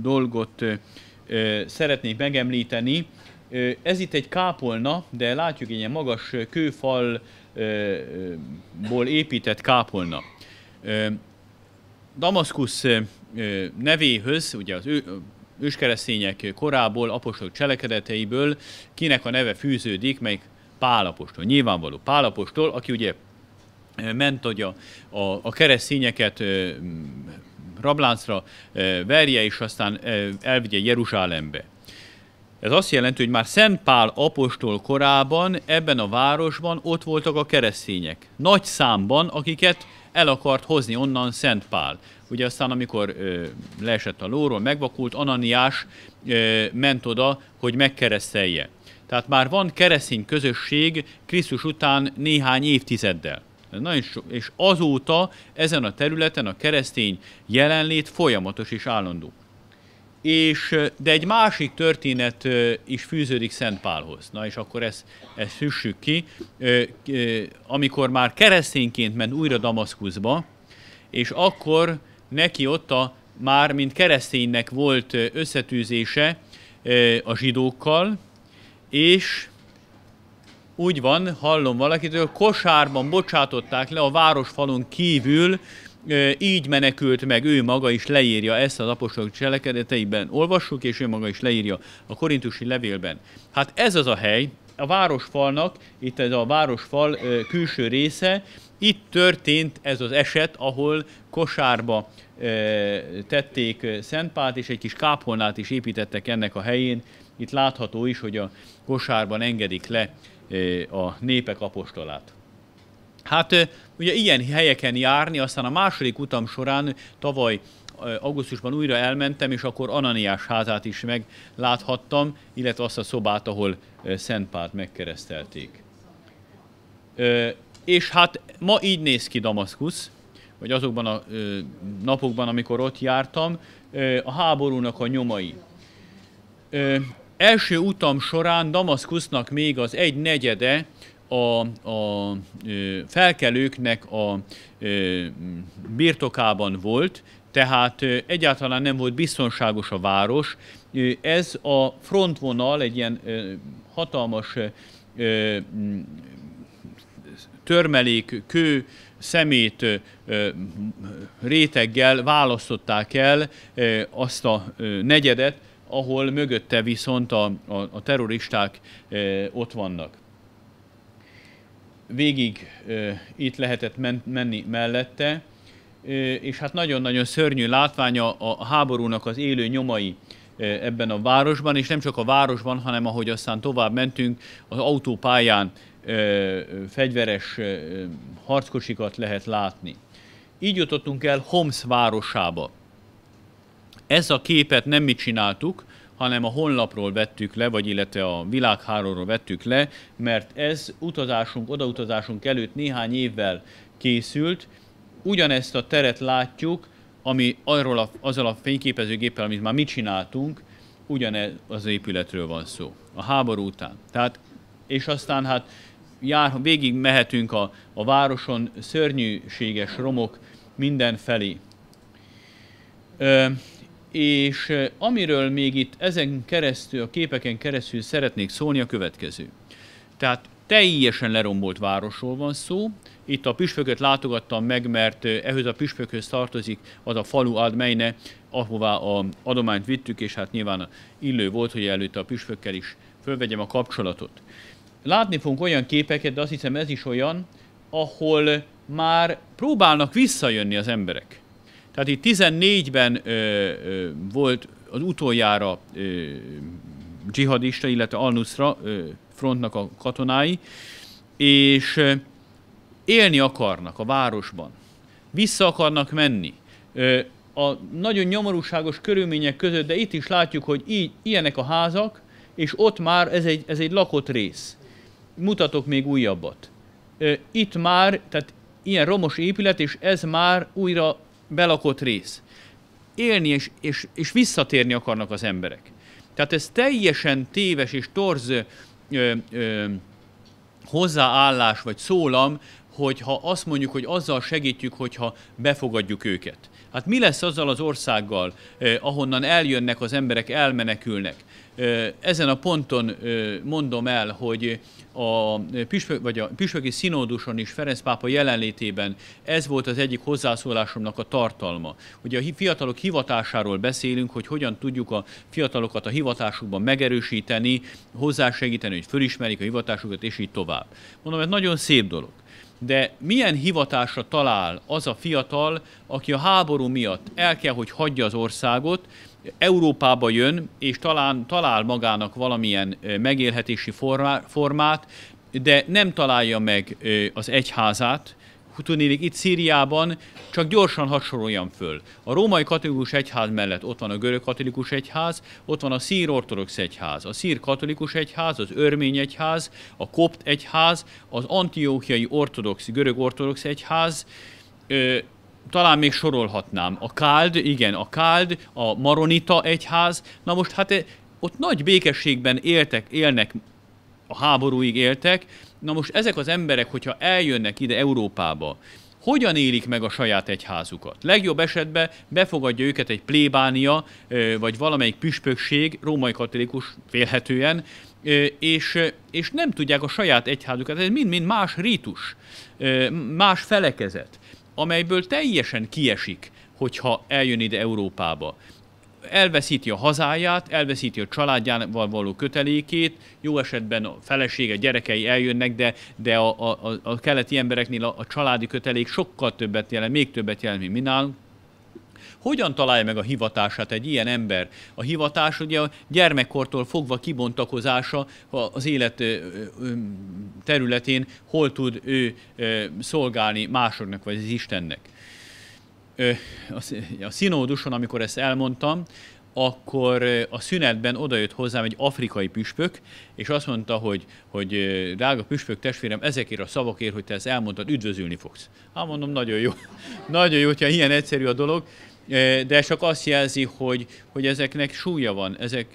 dolgot szeretnék megemlíteni. Ez itt egy kápolna, de látjuk egy ilyen magas kőfalból épített kápolna. Damaszkusz nevéhöz, ugye az ő, őskeresztények korából, apostolok cselekedeteiből, kinek a neve fűződik, melyik Pálapostól. Nyilvánvaló Pálapostól, aki ugye ment, hogy a, a, a keresztényeket rabláncra verje, és aztán elvigye Jeruzsálembe. Ez azt jelenti, hogy már Szent Pál apostol korában ebben a városban ott voltak a keresztények. Nagy számban, akiket el akart hozni onnan Szent Pál. Ugye aztán, amikor ö, leesett a lóról, megvakult, Ananiás ö, ment oda, hogy megkeresztelje. Tehát már van keresztény közösség Krisztus után néhány évtizeddel. Na és, és azóta ezen a területen a keresztény jelenlét folyamatos és állandó. És, de egy másik történet is fűződik Szentpálhoz. Na és akkor ezt, ezt füssük ki. Amikor már keresztényként ment újra Damaszkuszba, és akkor neki ott a, már mint kereszténynek volt összetűzése a zsidókkal, és úgy van, hallom valakitől, kosárban bocsátották le a városfalon kívül, így menekült meg, ő maga is leírja ezt az apostolok cselekedeteiben. Olvassuk, és ő maga is leírja a korintusi levélben. Hát ez az a hely, a városfalnak, itt ez a városfal külső része, itt történt ez az eset, ahol kosárba tették Szentpát, és egy kis kápolnát is építettek ennek a helyén. Itt látható is, hogy a kosárban engedik le a népek apostolát. Hát ugye ilyen helyeken járni, aztán a második utam során tavaly augusztusban újra elmentem, és akkor Ananiás házát is megláthattam, illetve azt a szobát, ahol Szentpált megkeresztelték. És hát ma így néz ki Damaszkusz, vagy azokban a napokban, amikor ott jártam, a háborúnak a nyomai. Első utam során Damaszkusznak még az egy negyede a, a ö, felkelőknek a ö, birtokában volt, tehát ö, egyáltalán nem volt biztonságos a város. Ez a frontvonal egy ilyen ö, hatalmas ö, törmelék, kő, szemét réteggel választották el azt a negyedet, ahol mögötte viszont a, a, a terroristák e, ott vannak. Végig e, itt lehetett men, menni mellette, e, és hát nagyon-nagyon szörnyű látványa a háborúnak az élő nyomai ebben a városban, és nem csak a városban, hanem ahogy aztán tovább mentünk, az autópályán fegyveres harckocsikat lehet látni. Így jutottunk el Homs városába. Ez a képet nem mi csináltuk, hanem a honlapról vettük le, vagy illetve a világháróról vettük le, mert ez utazásunk, odautazásunk előtt néhány évvel készült. Ugyanezt a teret látjuk, ami arról a, azzal a fényképezőgéppel, amit már mi csináltunk, ugyanez az épületről van szó, a háború után. Tehát, és aztán hát jár, végig mehetünk a, a városon, szörnyűséges romok mindenfelé. Ö, és amiről még itt ezen keresztül, a képeken keresztül szeretnék szólni a következő. Tehát teljesen lerombolt városról van szó. Itt a püspököt látogattam meg, mert ehhez a püspökhöz tartozik az a falu Admeine, ahová a adományt vittük, és hát nyilván illő volt, hogy előtte a püspökkel is fölvegyem a kapcsolatot. Látni fogunk olyan képeket, de azt hiszem ez is olyan, ahol már próbálnak visszajönni az emberek. Tehát itt 14-ben ö, ö, volt az utoljára ö, dzsihadista, illetve Al-Nusra frontnak a katonái, és ö, élni akarnak a városban, vissza akarnak menni. Ö, a nagyon nyomorúságos körülmények között, de itt is látjuk, hogy így, ilyenek a házak, és ott már ez egy, ez egy lakott rész. Mutatok még újabbat. Ö, itt már, tehát ilyen romos épület, és ez már újra belakott rész. Élni és, és, és visszatérni akarnak az emberek. Tehát ez teljesen téves és torz ö, ö, hozzáállás vagy szólam, hogyha azt mondjuk, hogy azzal segítjük, hogyha befogadjuk őket. Hát mi lesz azzal az országgal, ahonnan eljönnek az emberek, elmenekülnek? Ezen a ponton mondom el, hogy a, püspök, vagy a püspöki színóduson is Ferenc pápa jelenlétében ez volt az egyik hozzászólásomnak a tartalma. Ugye a fiatalok hivatásáról beszélünk, hogy hogyan tudjuk a fiatalokat a hivatásukban megerősíteni, hozzásegíteni, hogy fölismerik a hivatásukat, és így tovább. Mondom, ez nagyon szép dolog. De milyen hivatásra talál az a fiatal, aki a háború miatt el kell, hogy hagyja az országot, Európába jön, és talán talál magának valamilyen megélhetési formát, de nem találja meg az egyházát, tudnélik itt Szíriában, csak gyorsan hasonlóan föl. A római katolikus egyház mellett ott van a görög katolikus egyház, ott van a szír ortodox egyház, a szír katolikus egyház, az örmény egyház, a kopt egyház, az antiókiai ortodox, görög ortodox egyház, talán még sorolhatnám. A Káld, igen, a Káld, a Maronita egyház. Na most hát eh, ott nagy békességben éltek, élnek, a háborúig éltek. Na most ezek az emberek, hogyha eljönnek ide Európába, hogyan élik meg a saját egyházukat. Legjobb esetben befogadja őket egy plébánia, eh, vagy valamelyik püspökség, római katolikus félhetően, eh, és, és nem tudják a saját egyházukat. Ez mind-mind más rítus, más felekezet amelyből teljesen kiesik, hogyha eljön ide Európába. Elveszíti a hazáját, elveszíti a családjával való kötelékét, jó esetben a felesége, gyerekei eljönnek, de, de a, a, a keleti embereknél a, a családi kötelék sokkal többet jelent, még többet jelent, mint mi nálunk, hogyan találja meg a hivatását egy ilyen ember? A hivatás ugye a gyermekkortól fogva kibontakozása az élet területén, hol tud ő szolgálni másoknak, vagy az Istennek. A színóduson, amikor ezt elmondtam, akkor a szünetben odajött hozzám egy afrikai püspök, és azt mondta, hogy, hogy drága püspök testvérem, ezekért a szavakért, hogy te ezt elmondtad, üdvözülni fogsz. Hát mondom, nagyon jó, nagyon jó, hogyha ilyen egyszerű a dolog de csak azt jelzi, hogy, hogy ezeknek súlya van. Ezek,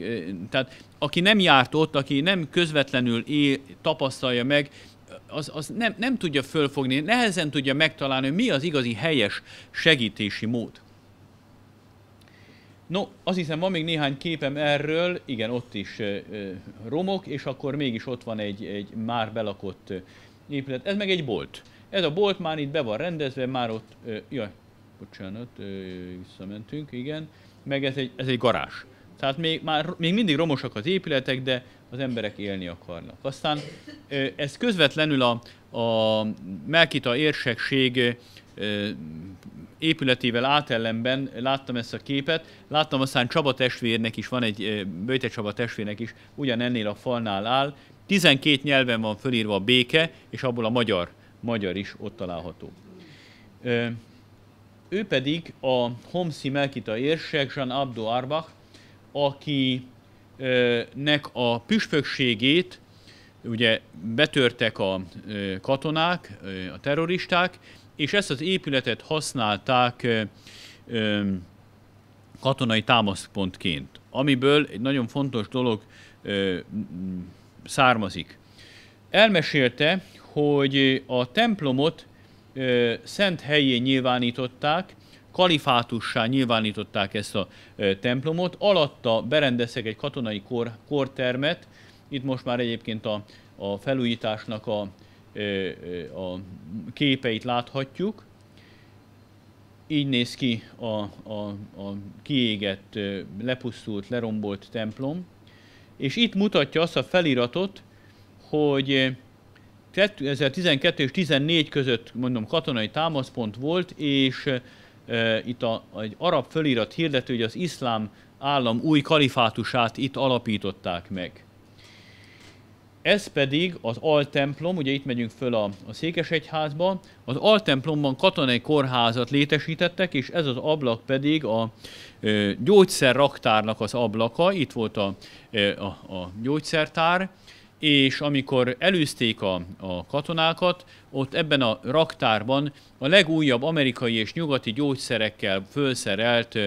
tehát aki nem járt ott, aki nem közvetlenül él, tapasztalja meg, az, az nem, nem tudja fölfogni, nehezen tudja megtalálni, hogy mi az igazi helyes segítési mód. No, azt hiszem van még néhány képem erről, igen, ott is romok, és akkor mégis ott van egy, egy már belakott épület. Ez meg egy bolt. Ez a bolt már itt be van rendezve, már ott, jaj, bocsánat, visszamentünk, igen, meg ez egy, ez egy garázs. Tehát még, már, még mindig romosak az épületek, de az emberek élni akarnak. Aztán ez közvetlenül a, a Melkita érsekség épületével átellenben láttam ezt a képet, láttam aztán Csaba testvérnek is, van egy Böjte Csaba testvérnek is, ugyanennél a falnál áll, 12 nyelven van fölírva a béke, és abból a magyar, magyar is ott található. Ő pedig a Homszi Melkita érsek, Jean Abdo Arbach, akinek a püspökségét ugye betörtek a katonák, a terroristák, és ezt az épületet használták katonai támaszpontként, amiből egy nagyon fontos dolog származik. Elmesélte, hogy a templomot ö, szent helyé nyilvánították, kalifátussá nyilvánították ezt a ö, templomot, alatta berendeztek egy katonai kor, kortermet, itt most már egyébként a, a felújításnak a, ö, a képeit láthatjuk, így néz ki a, a, a kiégett, lepusztult, lerombolt templom, és itt mutatja azt a feliratot, hogy 2012 és 14 között mondom katonai támaszpont volt, és e, itt a, egy arab fölirat hirdető, hogy az iszlám állam új kalifátusát itt alapították meg. Ez pedig az altemplom, ugye itt megyünk föl a, a Székesegyházba, az altemplomban katonai kórházat létesítettek, és ez az ablak pedig a e, gyógyszerraktárnak az ablaka, itt volt a, e, a, a gyógyszertár, és amikor elűzték a, a katonákat, ott ebben a raktárban a legújabb amerikai és nyugati gyógyszerekkel fölszerelt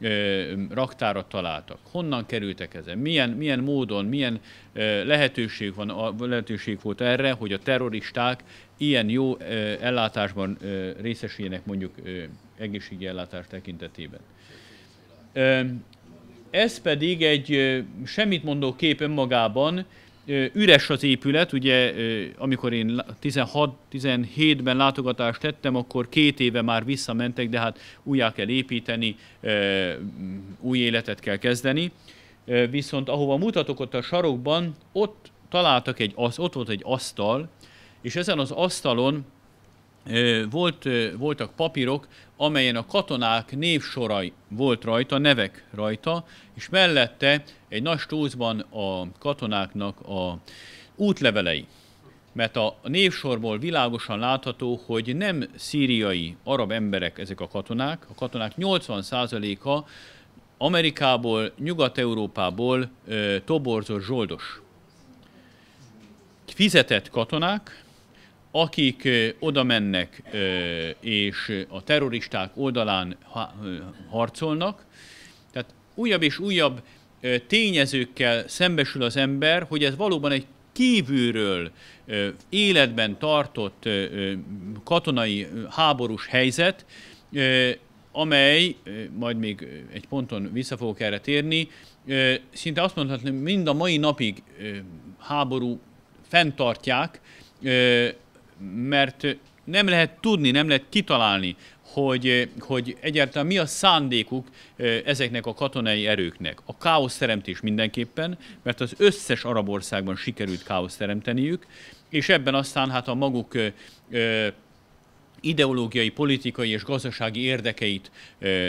ö, raktárat találtak. Honnan kerültek ezen? Milyen, milyen módon, milyen ö, lehetőség, van, a, lehetőség volt erre, hogy a terroristák ilyen jó ö, ellátásban ö, részesüljenek mondjuk ö, egészségi ellátás tekintetében? Ö, ez pedig egy ö, semmit mondó kép önmagában, üres az épület, ugye amikor én 16-17-ben látogatást tettem, akkor két éve már visszamentek, de hát újjá kell építeni, új életet kell kezdeni. Viszont ahova mutatok ott a sarokban, ott találtak egy, ott volt egy asztal, és ezen az asztalon volt, voltak papírok, amelyen a katonák névsorai volt rajta, nevek rajta, és mellette egy nagy stózban a katonáknak a útlevelei. Mert a névsorból világosan látható, hogy nem szíriai arab emberek ezek a katonák, a katonák 80%-a Amerikából, Nyugat-Európából toborzott zsoldos. Fizetett katonák, akik oda mennek és a terroristák oldalán harcolnak. Tehát újabb és újabb tényezőkkel szembesül az ember, hogy ez valóban egy kívülről életben tartott katonai háborús helyzet, amely, majd még egy ponton vissza fogok erre térni, szinte azt mondhatni, mind a mai napig háború fenntartják, mert nem lehet tudni, nem lehet kitalálni, hogy, hogy egyáltalán mi a szándékuk ezeknek a katonai erőknek. A káosz teremtés mindenképpen, mert az összes arab országban sikerült káosz teremteniük, és ebben aztán hát a maguk ideológiai, politikai és gazdasági érdekeit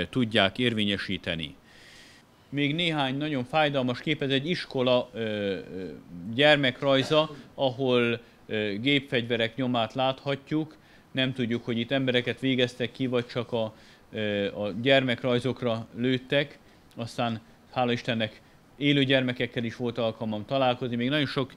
tudják érvényesíteni. Még néhány nagyon fájdalmas kép, ez egy iskola gyermekrajza, ahol gépfegyverek nyomát láthatjuk. Nem tudjuk, hogy itt embereket végeztek ki, vagy csak a, a gyermekrajzokra lőttek. Aztán hála Istennek élő gyermekekkel is volt alkalmam találkozni. Még nagyon sok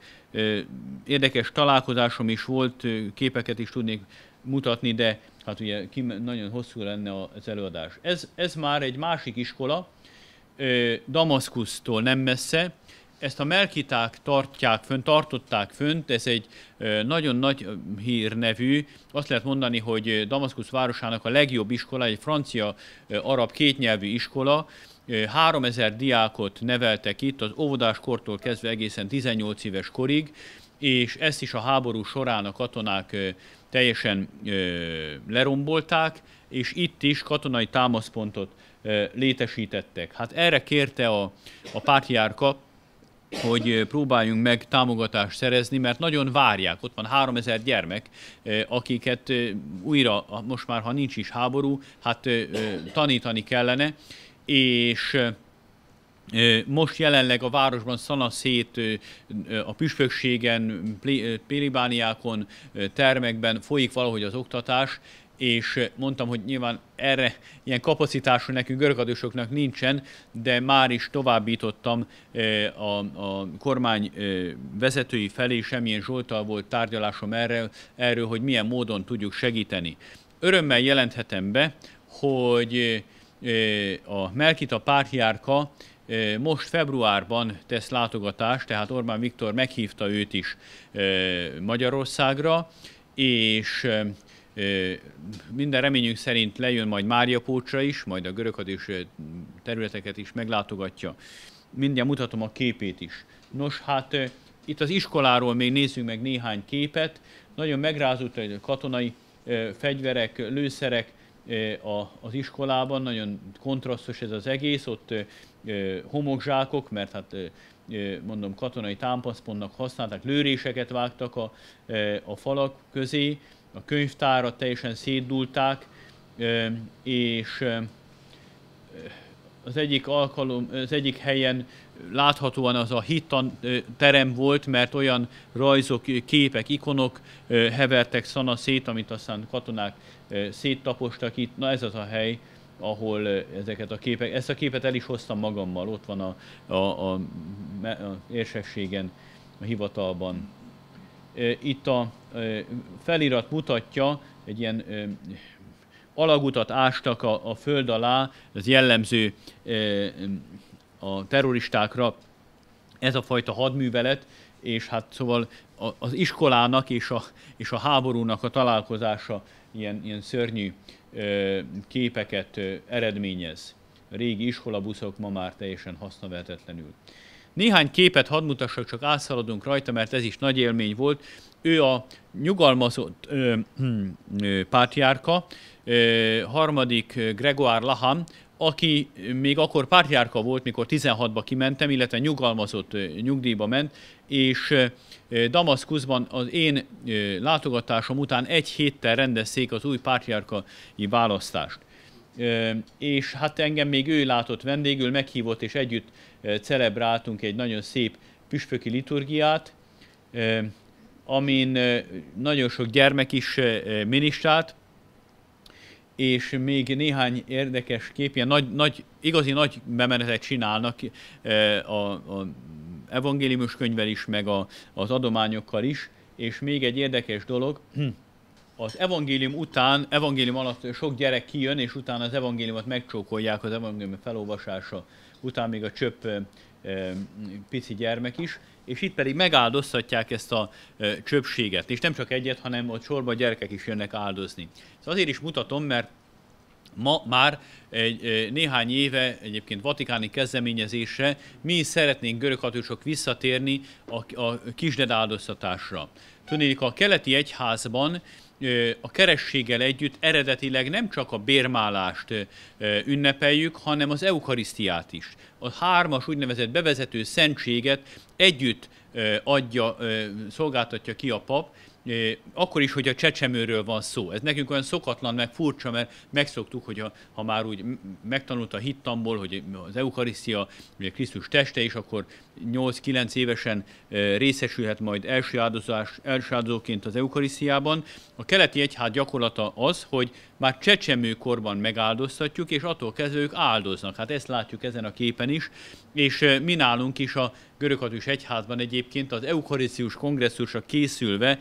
érdekes találkozásom is volt, képeket is tudnék mutatni, de hát ugye nagyon hosszú lenne az előadás. Ez, ez már egy másik iskola, Damaszkusztól nem messze, ezt a melkiták tartják fönt, tartották fönt, ez egy nagyon nagy hírnevű, azt lehet mondani, hogy Damaszkusz városának a legjobb iskola, egy francia-arab kétnyelvű iskola, 3000 diákot neveltek itt az óvodás kortól kezdve egészen 18 éves korig, és ezt is a háború során a katonák teljesen lerombolták, és itt is katonai támaszpontot létesítettek. Hát erre kérte a, a pártjárka, hogy próbáljunk meg támogatást szerezni, mert nagyon várják. Ott van 3000 gyermek, akiket újra, most már ha nincs is háború, hát tanítani kellene, és most jelenleg a városban szanaszét, a püspökségen, plébániákon, termekben folyik valahogy az oktatás, és eh, mondtam, hogy nyilván erre ilyen kapacitású nekünk görögadósoknak nincsen, de már is továbbítottam eh, a, a kormány eh, vezetői felé, semmilyen Zsoltal volt tárgyalásom erre, erről, hogy milyen módon tudjuk segíteni. Örömmel jelenthetem be, hogy a Melkita pártjárka most februárban tesz látogatást, tehát Orbán Viktor meghívta őt is Magyarországra, és minden reményünk szerint lejön majd Mária Pócsra is, majd a görög és területeket is meglátogatja. Mindjárt mutatom a képét is. Nos, hát itt az iskoláról még nézzünk meg néhány képet. Nagyon megrázott a katonai fegyverek, lőszerek az iskolában, nagyon kontrasztos ez az egész, ott homokzsákok, mert hát mondom katonai támpaszpontnak használták, lőréseket vágtak a, a falak közé, a könyvtárat teljesen szétdulták, és az egyik alkalom, az egyik helyen láthatóan az a hittan terem volt, mert olyan rajzok, képek, ikonok hevertek szana szét, amit aztán katonák széttapostak itt. Na ez az a hely, ahol ezeket a képek, ezt a képet el is hoztam magammal, ott van a, a, a, a érsekségen, a hivatalban. Itt a felirat mutatja, egy ilyen alagutat ástak a, a föld alá, ez jellemző a terroristákra, ez a fajta hadművelet, és hát szóval az iskolának és a, és a háborúnak a találkozása ilyen, ilyen szörnyű képeket eredményez. A régi iskolabuszok ma már teljesen hasznavetetlenül. Néhány képet hadd mutassak, csak átszaladunk rajta, mert ez is nagy élmény volt. Ő a nyugalmazott ö, hmm, ö, pártjárka, ö, harmadik Gregoire Laham, aki még akkor pártjárka volt, mikor 16-ba kimentem, illetve nyugalmazott nyugdíjba ment, és Damaszkuszban az én látogatásom után egy héttel rendezték az új pártjárkai választást. És hát engem még ő látott vendégül, meghívott, és együtt celebráltunk egy nagyon szép püspöki liturgiát, amin nagyon sok gyermek is ministrált, és még néhány érdekes kép, ilyen nagy, nagy, igazi nagy bemenetet csinálnak a, evangéliumos könyvvel is, meg a, az adományokkal is, és még egy érdekes dolog, az evangélium után, evangélium alatt sok gyerek kijön, és utána az evangéliumot megcsókolják az evangélium felolvasása utána még a csöpp pici gyermek is, és itt pedig megáldozhatják ezt a csöpséget, és nem csak egyet, hanem ott a gyerekek is jönnek áldozni. Ezt szóval azért is mutatom, mert ma már egy, néhány éve egyébként vatikáni kezdeményezésre mi szeretnénk görög visszatérni a, a kisded áldoztatásra. Tudnék, a keleti egyházban a kerességgel együtt eredetileg nem csak a bérmálást ünnepeljük, hanem az eukarisztiát is. A hármas úgynevezett bevezető szentséget együtt adja, szolgáltatja ki a pap, akkor is, hogy a csecsemőről van szó. Ez nekünk olyan szokatlan, meg furcsa, mert megszoktuk, hogy ha, ha már úgy megtanult a hittamból, hogy az eukarisztia, ugye Krisztus teste, és akkor 8-9 évesen részesülhet majd első, áldozás, első áldozóként az Eukarisziában. A keleti egyház gyakorlata az, hogy már csecsemőkorban megáldoztatjuk, és attól kezdve ők áldoznak. Hát ezt látjuk ezen a képen is, és mi nálunk is a görögkatolikus egyházban egyébként az eukarisztikus kongresszusra készülve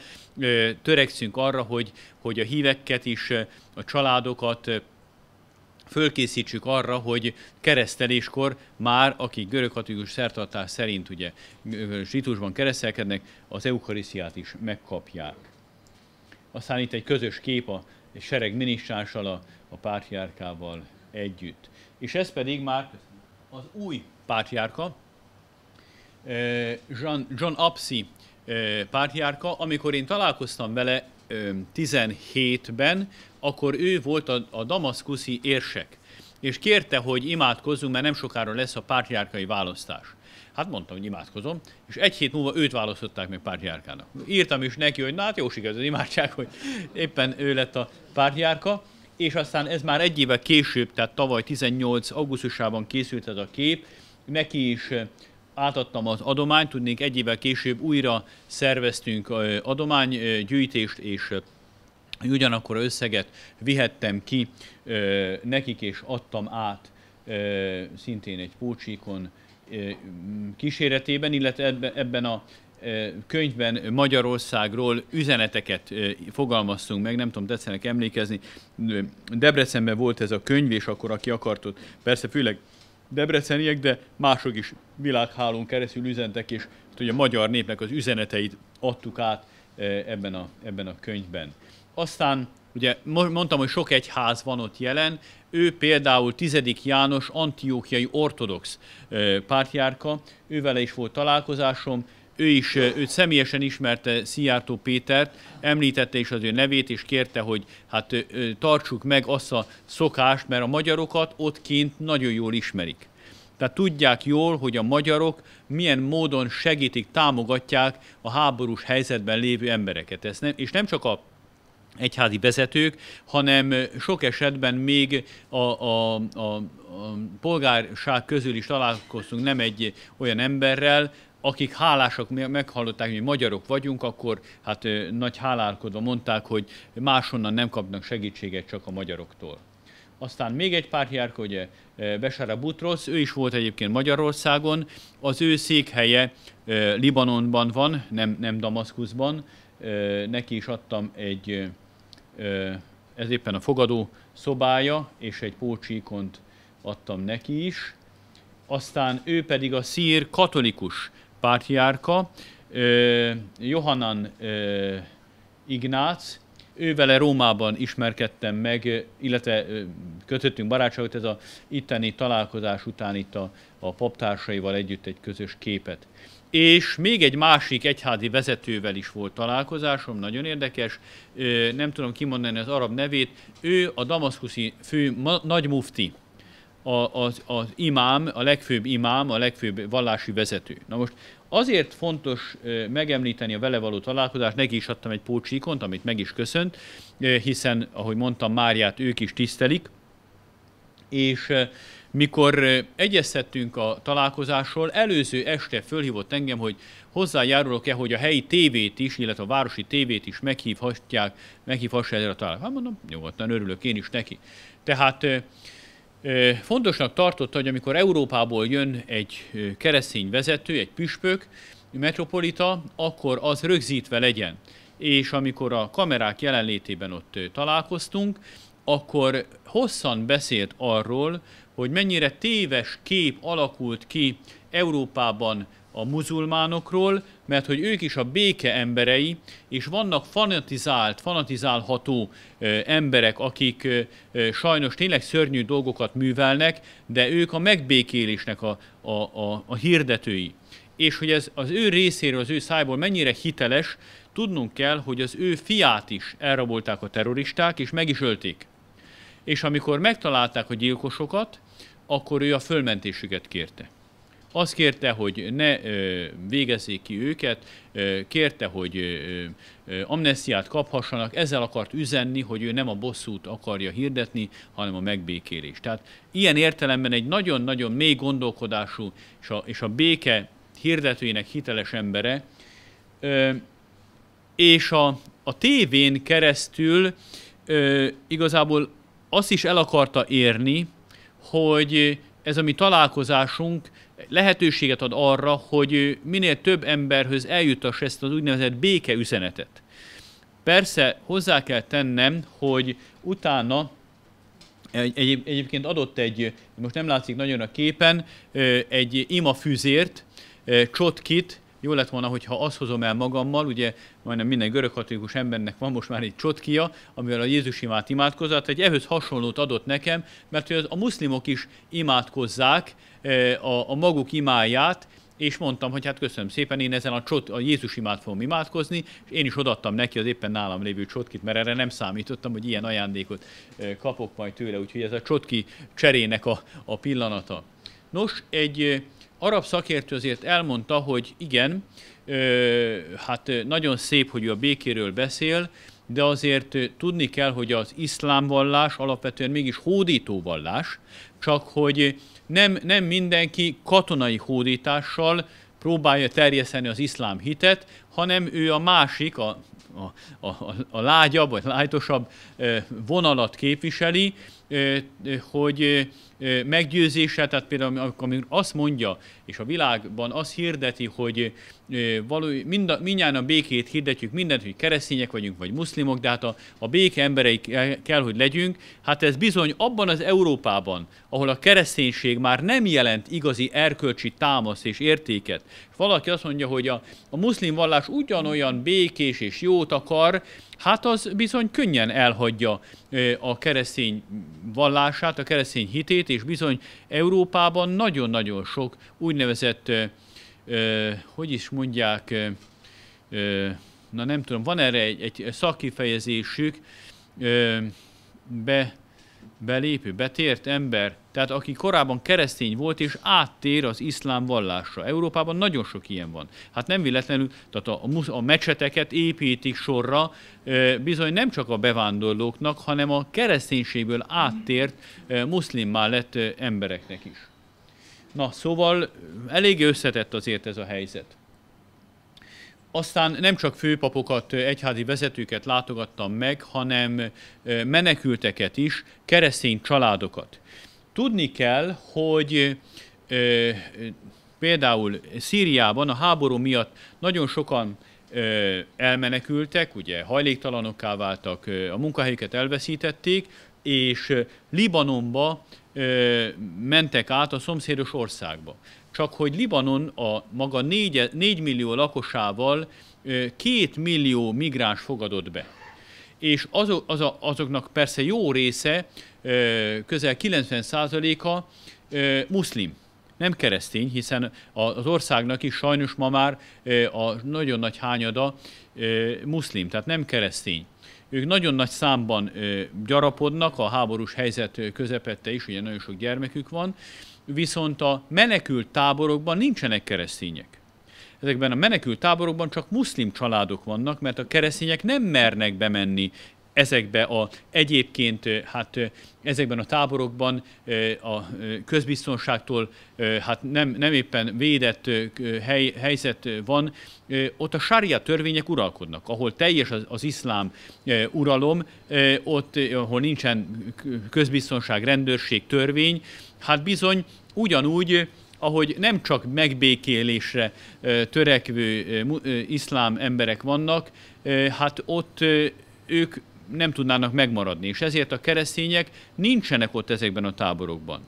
törekszünk arra, hogy, hogy a híveket is, a családokat fölkészítsük arra, hogy kereszteléskor már, akik görögkatolikus szertartás szerint ugye zsitusban keresztelkednek, az eukarisziát is megkapják. Aztán itt egy közös kép a sereg minisztrással, a, a pártjárkával együtt. És ez pedig már az új pártjárka, John, John Apsi pártjárka, amikor én találkoztam vele 17-ben, akkor ő volt a, a damaszkuszi érsek, és kérte, hogy imádkozzunk, mert nem sokára lesz a pártjárkai választás. Hát mondtam, hogy imádkozom, és egy hét múlva őt választották meg pártjárkának. Írtam is neki, hogy na hát jó sikert az imádság, hogy éppen ő lett a pártjárka, és aztán ez már egy évvel később, tehát tavaly 18. augusztusában készült ez a kép, neki is átadtam az adományt, tudnék egy évvel később újra szerveztünk adománygyűjtést, és ugyanakkor összeget vihettem ki nekik, és adtam át szintén egy pócsíkon kíséretében, illetve ebben a könyvben Magyarországról üzeneteket fogalmaztunk meg, nem tudom, tetszenek emlékezni. Debrecenben volt ez a könyv, és akkor aki akartott persze főleg debreceniek, de mások is világhálón keresztül üzentek, és hát ugye a magyar népnek az üzeneteit adtuk át eh, ebben a, ebben a könyvben. Aztán ugye mondtam, hogy sok egyház van ott jelen, ő például tizedik János antiókiai ortodox eh, pártjárka, ővele is volt találkozásom, ő is, őt személyesen ismerte Szijjártó Pétert, említette is az ő nevét, és kérte, hogy hát tartsuk meg azt a szokást, mert a magyarokat ott kint nagyon jól ismerik. Tehát tudják jól, hogy a magyarok milyen módon segítik, támogatják a háborús helyzetben lévő embereket. Ezt nem, és nem csak a egyházi vezetők, hanem sok esetben még a, a, a, a polgárság közül is találkoztunk nem egy olyan emberrel, akik hálásak, meghallották, hogy mi magyarok vagyunk, akkor hát nagy hálálkodva mondták, hogy máshonnan nem kapnak segítséget, csak a magyaroktól. Aztán még egy járk, hogy Besara Butrosz, ő is volt egyébként Magyarországon, az ő székhelye Libanonban van, nem, nem Damaszkuszban, neki is adtam egy, ez éppen a fogadó szobája, és egy pócsíkont adtam neki is. Aztán ő pedig a szír katolikus pátriárka, Johanan Ignác, vele Rómában ismerkedtem meg, illetve kötöttünk barátságot, ez a itteni találkozás után itt a, a paptársaival együtt egy közös képet. És még egy másik egyházi vezetővel is volt találkozásom, nagyon érdekes, nem tudom kimondani az arab nevét, ő a damaszkuszi fő nagymufti, a, az, az imám, a legfőbb imám, a legfőbb vallási vezető. Na most azért fontos megemlíteni a vele való találkozást, neki is adtam egy pócsíkont, amit meg is köszönt, hiszen, ahogy mondtam, Máriát ők is tisztelik, és mikor egyeztettünk a találkozásról, előző este fölhívott engem, hogy hozzájárulok-e, hogy a helyi tévét is, illetve a városi tévét is meghívhatják, meghívhassa erre a találkozásra. Hát mondom, nyugodtan örülök én is neki. Tehát Fontosnak tartotta, hogy amikor Európából jön egy keresztény vezető, egy püspök, metropolita, akkor az rögzítve legyen. És amikor a kamerák jelenlétében ott találkoztunk, akkor hosszan beszélt arról, hogy mennyire téves kép alakult ki Európában a muzulmánokról, mert hogy ők is a béke emberei, és vannak fanatizált, fanatizálható emberek, akik sajnos tényleg szörnyű dolgokat művelnek, de ők a megbékélésnek a, a, a, a hirdetői. És hogy ez az ő részéről, az ő szájból mennyire hiteles, tudnunk kell, hogy az ő fiát is elrabolták a terroristák, és meg is ölték. És amikor megtalálták a gyilkosokat, akkor ő a fölmentésüket kérte. Azt kérte, hogy ne végezzék ki őket, kérte, hogy amnesziát amnestiát kaphassanak, ezzel akart üzenni, hogy ő nem a bosszút akarja hirdetni, hanem a megbékélést. Tehát ilyen értelemben egy nagyon-nagyon mély gondolkodású és a, és a béke hirdetőjének hiteles embere, és a, a tévén keresztül igazából azt is el akarta érni, hogy ez a mi találkozásunk lehetőséget ad arra, hogy minél több emberhöz eljutass ezt az úgynevezett béke üzenetet. Persze hozzá kell tennem, hogy utána egy, egyébként adott egy, most nem látszik nagyon a képen, egy imafűzért, csotkit, jó lett volna, hogyha azt hozom el magammal, ugye majdnem minden görögkatolikus embernek van most már egy csotkia, amivel a Jézus imád imádkozott, egy ehhez hasonlót adott nekem, mert hogy a muszlimok is imádkozzák e, a, a maguk imáját, és mondtam, hogy hát köszönöm szépen, én ezen a, csot, a Jézus imád fogom imádkozni, és én is odaadtam neki az éppen nálam lévő csotkit, mert erre nem számítottam, hogy ilyen ajándékot e, kapok majd tőle, úgyhogy ez a csotki cserének a, a pillanata. Nos, egy arab szakértő azért elmondta, hogy igen, hát nagyon szép, hogy ő a békéről beszél, de azért tudni kell, hogy az iszlám vallás alapvetően mégis hódító vallás, csak hogy nem, nem mindenki katonai hódítással próbálja terjeszteni az iszlám hitet, hanem ő a másik, a, a, a, a lágyabb vagy lájtosabb vonalat képviseli, hogy meggyőzése, tehát például amikor azt mondja, és a világban azt hirdeti, hogy való, mind a, mindjárt a békét hirdetjük mindent, hogy keresztények vagyunk, vagy muszlimok, de hát a, a béke emberei kell, hogy legyünk, hát ez bizony abban az Európában, ahol a kereszténység már nem jelent igazi erkölcsi támasz és értéket. Valaki azt mondja, hogy a, a muszlim vallás ugyanolyan békés és jót akar, hát az bizony könnyen elhagyja a keresztény vallását, a keresztény hitét, és bizony Európában nagyon-nagyon sok úgynevezett, hogy is mondják, na nem tudom, van erre egy, egy szakkifejezésük, be, belépő, betért ember, tehát aki korábban keresztény volt és áttér az iszlám vallásra. Európában nagyon sok ilyen van. Hát nem véletlenül, tehát a, a, mecseteket építik sorra, bizony nem csak a bevándorlóknak, hanem a kereszténységből áttért muszlimmá lett embereknek is. Na, szóval eléggé összetett azért ez a helyzet. Aztán nem csak főpapokat, egyházi vezetőket látogattam meg, hanem menekülteket is, keresztény családokat. Tudni kell, hogy például Szíriában a háború miatt nagyon sokan elmenekültek, ugye hajléktalanokká váltak, a munkahelyüket elveszítették, és Libanonba mentek át a szomszédos országba csak hogy Libanon a maga 4, 4 millió lakosával 2 millió migráns fogadott be. És azok, az a, azoknak persze jó része, közel 90%-a muszlim nem keresztény, hiszen az országnak is sajnos ma már a nagyon nagy hányada muszlim, tehát nem keresztény. Ők nagyon nagy számban gyarapodnak, a háborús helyzet közepette is, ugye nagyon sok gyermekük van, viszont a menekült táborokban nincsenek keresztények. Ezekben a menekült táborokban csak muszlim családok vannak, mert a keresztények nem mernek bemenni ezekbe a egyébként hát ezekben a táborokban a közbiztonságtól hát nem, nem éppen védett hely, helyzet van, ott a sária törvények uralkodnak, ahol teljes az, az iszlám uralom, ott, ahol nincsen közbiztonság, rendőrség, törvény, hát bizony Ugyanúgy, ahogy nem csak megbékélésre törekvő iszlám emberek vannak, hát ott ők nem tudnának megmaradni, és ezért a keresztények nincsenek ott ezekben a táborokban.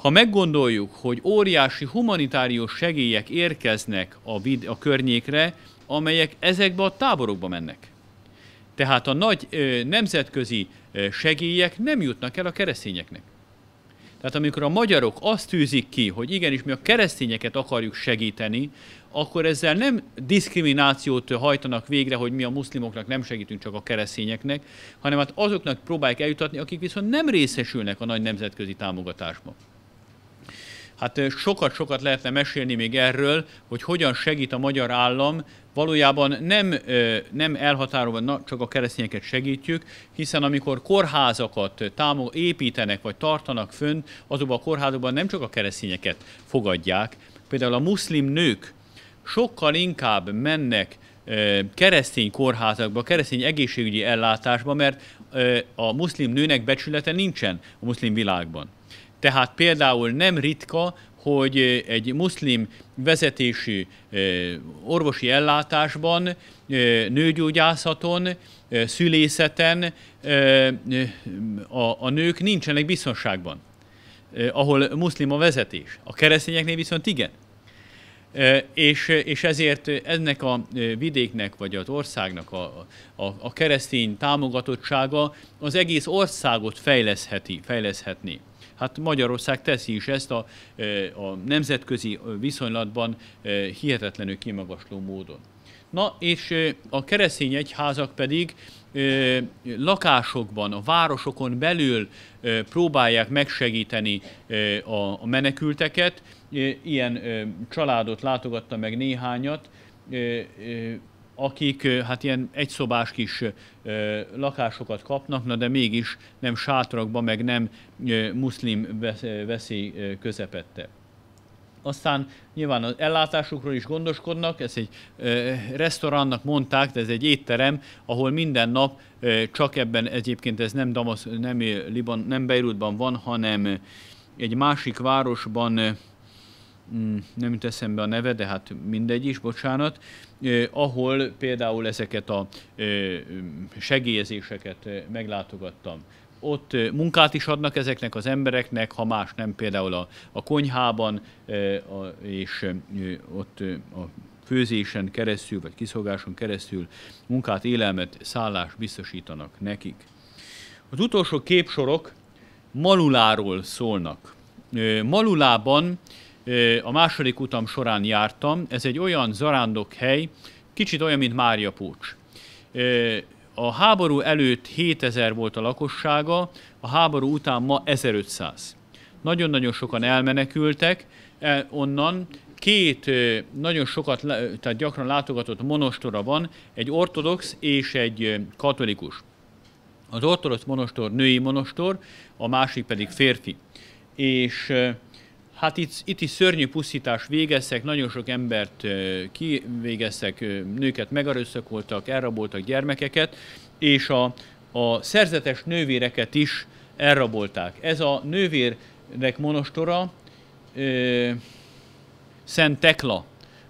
Ha meggondoljuk, hogy óriási humanitárius segélyek érkeznek a, vid- a környékre, amelyek ezekbe a táborokba mennek. Tehát a nagy ö, nemzetközi ö, segélyek nem jutnak el a keresztényeknek. Tehát amikor a magyarok azt tűzik ki, hogy igenis mi a keresztényeket akarjuk segíteni, akkor ezzel nem diszkriminációt hajtanak végre, hogy mi a muszlimoknak nem segítünk, csak a keresztényeknek, hanem hát azoknak próbálják eljutatni, akik viszont nem részesülnek a nagy nemzetközi támogatásban. Hát sokat-sokat lehetne mesélni még erről, hogy hogyan segít a magyar állam. Valójában nem, nem elhatárolva na, csak a keresztényeket segítjük, hiszen amikor kórházakat támog, építenek vagy tartanak fönn, azokban a kórházokban nem csak a keresztényeket fogadják. Például a muszlim nők sokkal inkább mennek keresztény kórházakba, keresztény egészségügyi ellátásba, mert a muszlim nőnek becsülete nincsen a muszlim világban. Tehát például nem ritka, hogy egy muszlim vezetésű orvosi ellátásban, nőgyógyászaton, szülészeten a, nők nincsenek biztonságban, ahol muszlim a vezetés. A keresztényeknél viszont igen. És, és ezért ennek a vidéknek, vagy az országnak a, a, a keresztény támogatottsága az egész országot fejleszheti, fejleszhetni. Hát Magyarország teszi is ezt a, a nemzetközi viszonylatban hihetetlenül kimagasló módon. Na, és a keresztény egyházak pedig lakásokban, a városokon belül próbálják megsegíteni a menekülteket. Ilyen családot látogatta meg néhányat, akik hát ilyen egyszobás kis lakásokat kapnak, na de mégis nem sátrakba, meg nem muszlim veszély közepette. Aztán nyilván az ellátásukról is gondoskodnak, ez egy e, mondták, de ez egy étterem, ahol minden nap e, csak ebben egyébként ez nem Damasz, nem, Liban, nem Beirutban van, hanem egy másik városban, mm, nem jut eszembe a neve, de hát mindegy is, bocsánat, ahol például ezeket a segélyezéseket meglátogattam ott munkát is adnak ezeknek az embereknek, ha más nem, például a, a konyhában, a, és ott a főzésen keresztül, vagy kiszolgáson keresztül munkát, élelmet, szállást biztosítanak nekik. Az utolsó képsorok Maluláról szólnak. Malulában a második utam során jártam. Ez egy olyan zarándok hely, kicsit olyan, mint Mária Pócs. A háború előtt 7000 volt a lakossága, a háború után ma 1500. Nagyon-nagyon sokan elmenekültek e, onnan. Két nagyon sokat, tehát gyakran látogatott monostora van, egy ortodox és egy katolikus. Az ortodox monostor női monostor, a másik pedig férfi. És Hát itt, itt is szörnyű pusztítás végeztek, nagyon sok embert kivégeztek, nőket megerőszakoltak, elraboltak gyermekeket, és a, a szerzetes nővéreket is elrabolták. Ez a nővérnek monostora, ö, Szent Tekla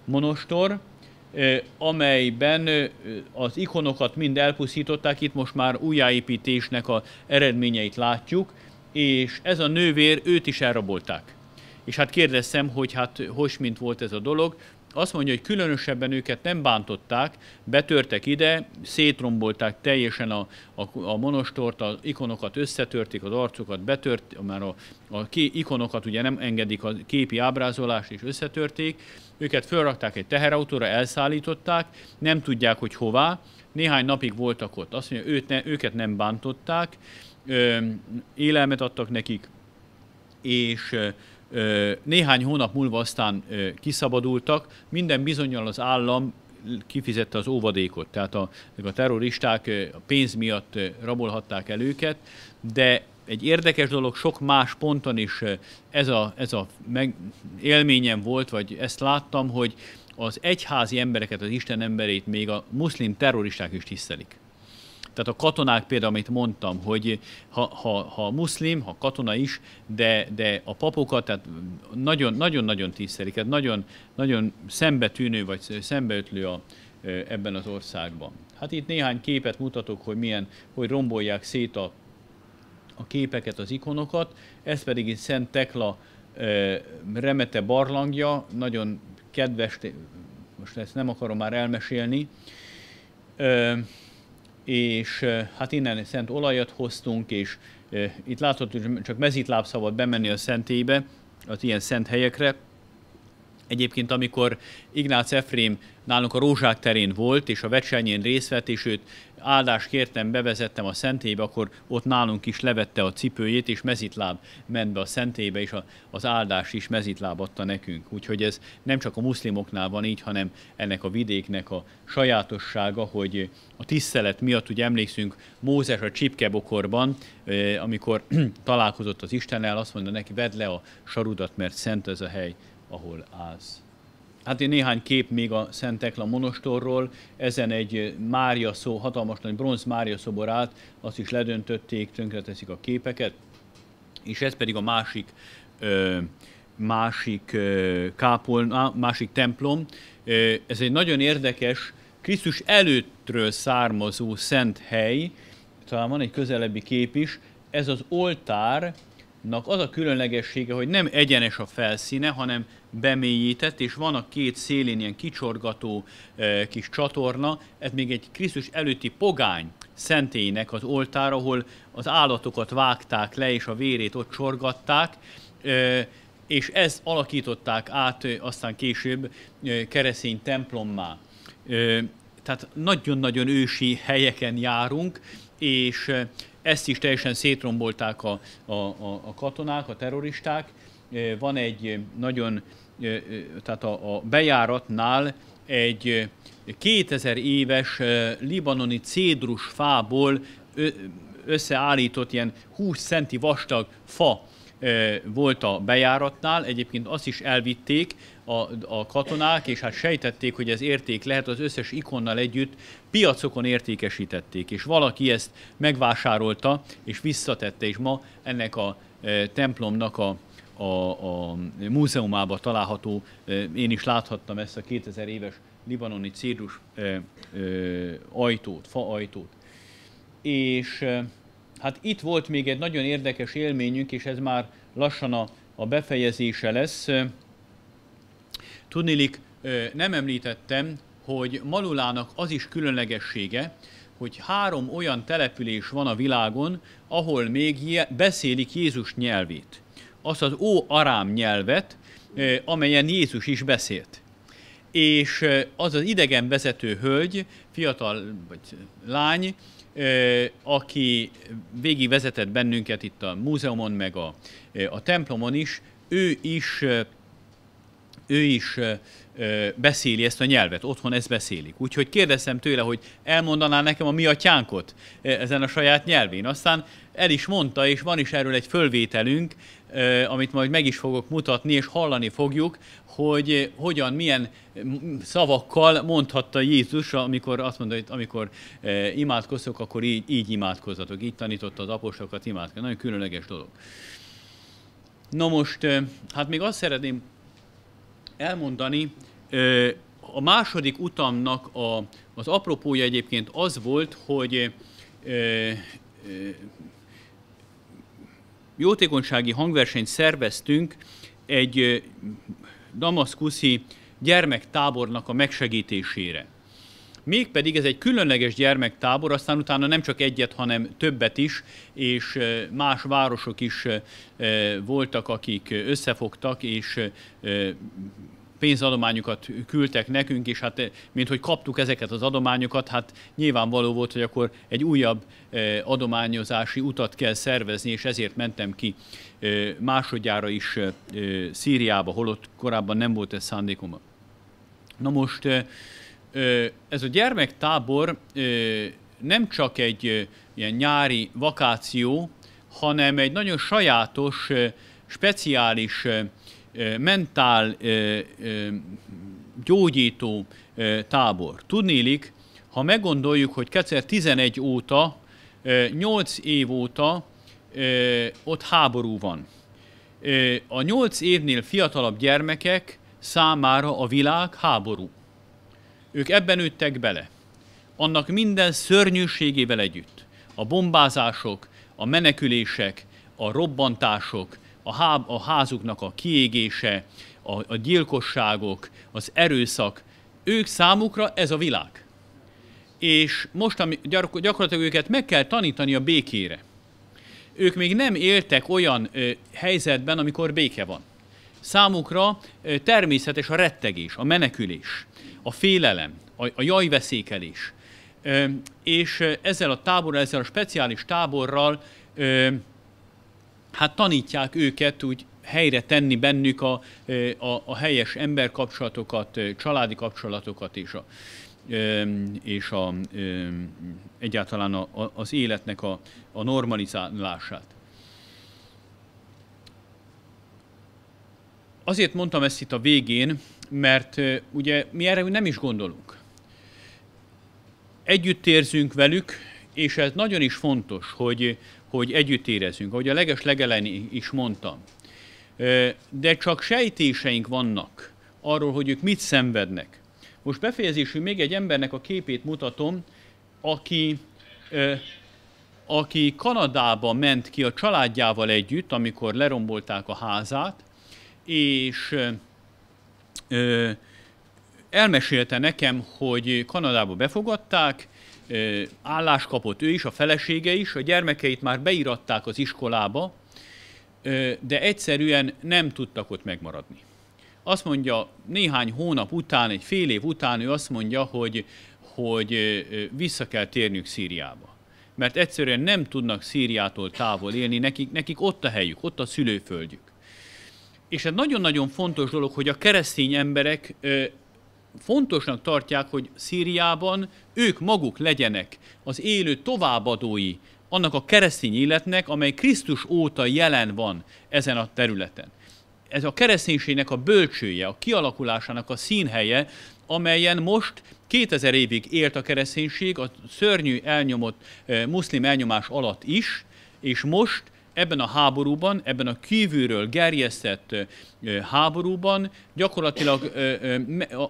monostor, ö, amelyben az ikonokat mind elpusztították, itt most már újjáépítésnek a eredményeit látjuk, és ez a nővér, őt is elrabolták és hát kérdeztem, hogy hát hos mint volt ez a dolog, azt mondja, hogy különösebben őket nem bántották, betörtek ide, szétrombolták teljesen a, a, a monostort, az ikonokat összetörték, az arcokat betört, már a, a ké, ikonokat ugye nem engedik a képi ábrázolást, és összetörték. Őket felrakták egy teherautóra, elszállították, nem tudják, hogy hová. Néhány napig voltak ott. Azt mondja, őt ne, őket nem bántották, ö, élelmet adtak nekik, és néhány hónap múlva aztán kiszabadultak, minden bizonyal az állam kifizette az óvadékot, tehát a, a terroristák a pénz miatt rabolhatták el őket, de egy érdekes dolog, sok más ponton is ez a, ez a meg, élményem volt, vagy ezt láttam, hogy az egyházi embereket, az Isten emberét még a muszlim terroristák is tisztelik. Tehát a katonák például, amit mondtam, hogy ha, ha, ha muszlim, ha katona is, de, de a papokat, tehát nagyon-nagyon tisztelik, tehát nagyon, nagyon szembetűnő vagy szembeötlő a, ebben az országban. Hát itt néhány képet mutatok, hogy milyen, hogy rombolják szét a, a képeket, az ikonokat, ez pedig itt Szent Tekla remete barlangja, nagyon kedves, most ezt nem akarom már elmesélni, és hát innen szent olajat hoztunk, és itt látható, hogy csak mezítláb bemenni a szentélybe, az ilyen szent helyekre, Egyébként, amikor Ignác Efrém nálunk a Rózsák terén volt, és a vecsenyén részt vett, és őt áldást kértem, bevezettem a szentélybe, akkor ott nálunk is levette a cipőjét, és mezitláb ment be a szentélybe, és a, az áldás is mezitláb adta nekünk. Úgyhogy ez nem csak a muszlimoknál van így, hanem ennek a vidéknek a sajátossága, hogy a tisztelet miatt, ugye emlékszünk, Mózes a csipkebokorban, amikor találkozott az Istennel, azt mondta neki, vedd le a sarudat, mert szent ez a hely ahol állsz. Hát én néhány kép még a Szent Tekla monostorról, ezen egy Mária szó, hatalmas nagy bronz Mária szobor állt, azt is ledöntötték, tönkreteszik a képeket, és ez pedig a másik, ö, másik ö, másik templom. ez egy nagyon érdekes, Krisztus előttről származó szent hely, talán van egy közelebbi kép is, ez az oltár, Nak az a különlegessége, hogy nem egyenes a felszíne, hanem bemélyített, és van a két szélén ilyen kicsorgató e, kis csatorna, ez még egy Krisztus előtti pogány szentélynek az oltára, ahol az állatokat vágták le, és a vérét ott csorgatták, e, és ezt alakították át aztán később e, kereszény templommá. E, tehát nagyon-nagyon ősi helyeken járunk, és ezt is teljesen szétrombolták a, a, a, a katonák, a terroristák. E, van egy e, nagyon, e, tehát a, a bejáratnál egy 2000 éves libanoni cédrus fából összeállított ilyen 20 centi vastag fa volt a bejáratnál, egyébként azt is elvitték, a, a katonák, és hát sejtették, hogy ez érték lehet, az összes ikonnal együtt piacokon értékesítették, és valaki ezt megvásárolta, és visszatette, és ma ennek a e, templomnak a, a, a múzeumában található, e, én is láthattam ezt a 2000 éves libanoni círus e, e, ajtót, fa ajtót. És e, hát itt volt még egy nagyon érdekes élményünk, és ez már lassan a, a befejezése lesz. Tudnélik, nem említettem, hogy Malulának az is különlegessége, hogy három olyan település van a világon, ahol még beszélik Jézus nyelvét. Az az ó-arám nyelvet, amelyen Jézus is beszélt. És az az idegen vezető hölgy, fiatal vagy lány, aki végig vezetett bennünket itt a múzeumon, meg a, a templomon is, ő is ő is beszéli ezt a nyelvet, otthon ezt beszélik. Úgyhogy kérdeztem tőle, hogy elmondaná nekem a mi atyánkot ezen a saját nyelvén. Aztán el is mondta, és van is erről egy fölvételünk, amit majd meg is fogok mutatni, és hallani fogjuk, hogy hogyan, milyen szavakkal mondhatta Jézus, amikor azt mondta, hogy amikor imádkozok, akkor így, így imádkozzatok. Így tanította az apostolokat imádkozni. Nagyon különleges dolog. Na most, hát még azt szeretném elmondani. A második utamnak a, az apropója egyébként az volt, hogy jótékonysági hangversenyt szerveztünk egy damaszkuszi gyermektábornak a megsegítésére. Mégpedig ez egy különleges gyermektábor, aztán utána nem csak egyet, hanem többet is, és más városok is voltak, akik összefogtak, és pénzadományokat küldtek nekünk, és hát mint hogy kaptuk ezeket az adományokat, hát nyilvánvaló volt, hogy akkor egy újabb adományozási utat kell szervezni, és ezért mentem ki másodjára is Szíriába, holott korábban nem volt ez szándékom. Na most ez a gyermektábor nem csak egy ilyen nyári vakáció, hanem egy nagyon sajátos, speciális, mentál gyógyító tábor. Tudnélik, ha meggondoljuk, hogy 2011 óta, 8 év óta ott háború van. A 8 évnél fiatalabb gyermekek számára a világ háború. Ők ebben nőttek bele. Annak minden szörnyűségével együtt. A bombázások, a menekülések, a robbantások, a, há- a házuknak a kiégése, a, a gyilkosságok, az erőszak, ők számukra ez a világ. És most ami, gyakorlatilag őket meg kell tanítani a békére. Ők még nem éltek olyan ö, helyzetben, amikor béke van. Számukra ö, természetes a rettegés, a menekülés a félelem, a, a jajveszékelés. Ö, és ezzel a táborral, ezzel a speciális táborral ö, hát tanítják őket úgy helyre tenni bennük a, a, a helyes emberkapcsolatokat, családi kapcsolatokat és a, és a, egyáltalán a, az életnek a, a normalizálását. Azért mondtam ezt itt a végén, mert ugye mi erre nem is gondolunk. Együtt érzünk velük, és ez nagyon is fontos, hogy, hogy együtt érezünk, ahogy a leges legeleni is mondtam. De csak sejtéseink vannak arról, hogy ők mit szenvednek. Most befejezésül még egy embernek a képét mutatom, aki, aki Kanadába ment ki a családjával együtt, amikor lerombolták a házát, és elmesélte nekem, hogy Kanadába befogadták, állást kapott ő is, a felesége is, a gyermekeit már beiratták az iskolába, de egyszerűen nem tudtak ott megmaradni. Azt mondja, néhány hónap után, egy fél év után ő azt mondja, hogy, hogy vissza kell térnünk Szíriába. Mert egyszerűen nem tudnak Szíriától távol élni, nekik, nekik ott a helyük, ott a szülőföldjük és ez nagyon-nagyon fontos dolog, hogy a keresztény emberek fontosnak tartják, hogy Szíriában ők maguk legyenek az élő továbbadói annak a keresztény életnek, amely Krisztus óta jelen van ezen a területen. Ez a kereszténységnek a bölcsője, a kialakulásának a színhelye, amelyen most 2000 évig élt a kereszténység, a szörnyű elnyomott muszlim elnyomás alatt is, és most ebben a háborúban, ebben a kívülről gerjesztett háborúban gyakorlatilag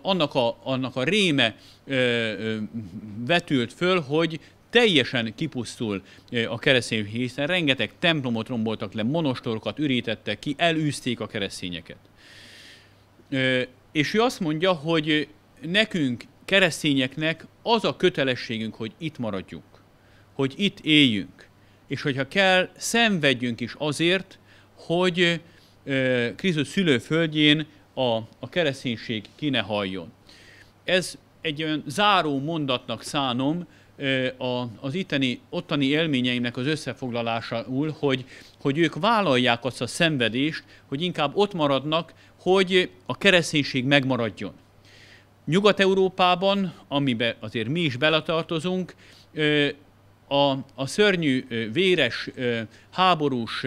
annak a, annak a réme vetült föl, hogy teljesen kipusztul a keresztény, hiszen rengeteg templomot romboltak le, monostorokat ürítettek ki, elűzték a keresztényeket. És ő azt mondja, hogy nekünk, keresztényeknek az a kötelességünk, hogy itt maradjunk, hogy itt éljünk, és hogyha kell, szenvedjünk is azért, hogy Krisztus szülőföldjén a, a kereszténység ki ne halljon. Ez egy olyan záró mondatnak szánom a, az itteni, ottani élményeimnek az összefoglalásául, hogy, hogy ők vállalják azt a szenvedést, hogy inkább ott maradnak, hogy a kereszténység megmaradjon. Nyugat-Európában, amiben azért mi is beletartozunk, a, a szörnyű, véres, háborús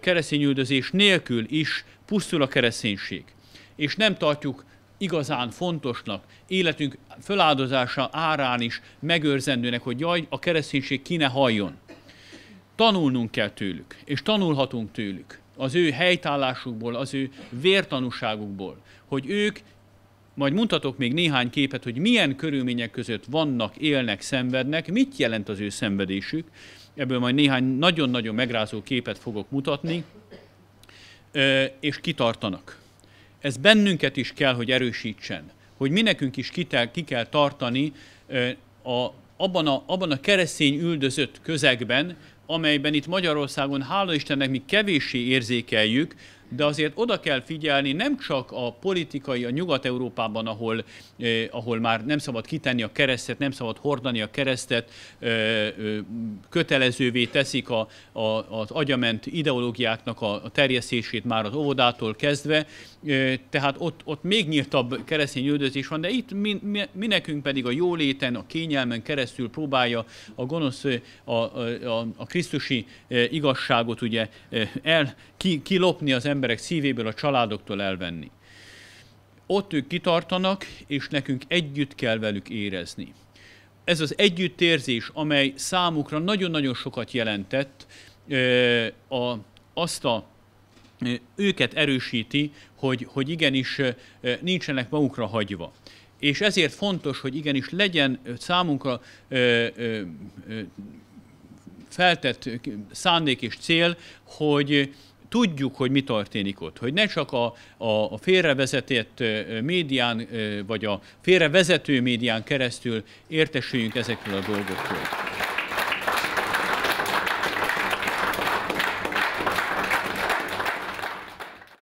keresztényüldözés nélkül is pusztul a kereszténység, és nem tartjuk igazán fontosnak, életünk föláldozása árán is megőrzendőnek, hogy jaj, a kereszténység ki ne halljon. Tanulnunk kell tőlük, és tanulhatunk tőlük, az ő helytállásukból, az ő vértanúságukból, hogy ők majd mutatok még néhány képet, hogy milyen körülmények között vannak, élnek, szenvednek, mit jelent az ő szenvedésük. Ebből majd néhány nagyon-nagyon megrázó képet fogok mutatni, és kitartanak. Ez bennünket is kell, hogy erősítsen, hogy mi nekünk is ki, ki kell tartani a, abban, a, abban a keresztény üldözött közegben, amelyben itt Magyarországon, hála Istennek, mi kevéssé érzékeljük, de azért oda kell figyelni nem csak a politikai, a Nyugat-Európában, ahol, eh, ahol már nem szabad kitenni a keresztet, nem szabad hordani a keresztet, eh, kötelezővé teszik a, a, az agyament ideológiáknak a, a terjesztését már az óvodától kezdve, eh, tehát ott, ott még nyíltabb keresztény üldözés van, de itt mi, mi, mi nekünk pedig a jóléten, a kényelmen keresztül próbálja a gonosz, eh, a, a, a, a krisztusi eh, igazságot ugye eh, el ki, kilopni az ember emberek szívéből, a családoktól elvenni. Ott ők kitartanak, és nekünk együtt kell velük érezni. Ez az együttérzés, amely számukra nagyon-nagyon sokat jelentett, a, azt a őket erősíti, hogy, hogy igenis nincsenek magukra hagyva. És ezért fontos, hogy igenis legyen számunkra feltett szándék és cél, hogy tudjuk, hogy mi történik ott, hogy ne csak a, a, a félrevezetett médián, vagy a félrevezető médián keresztül értesüljünk ezekről a dolgokról.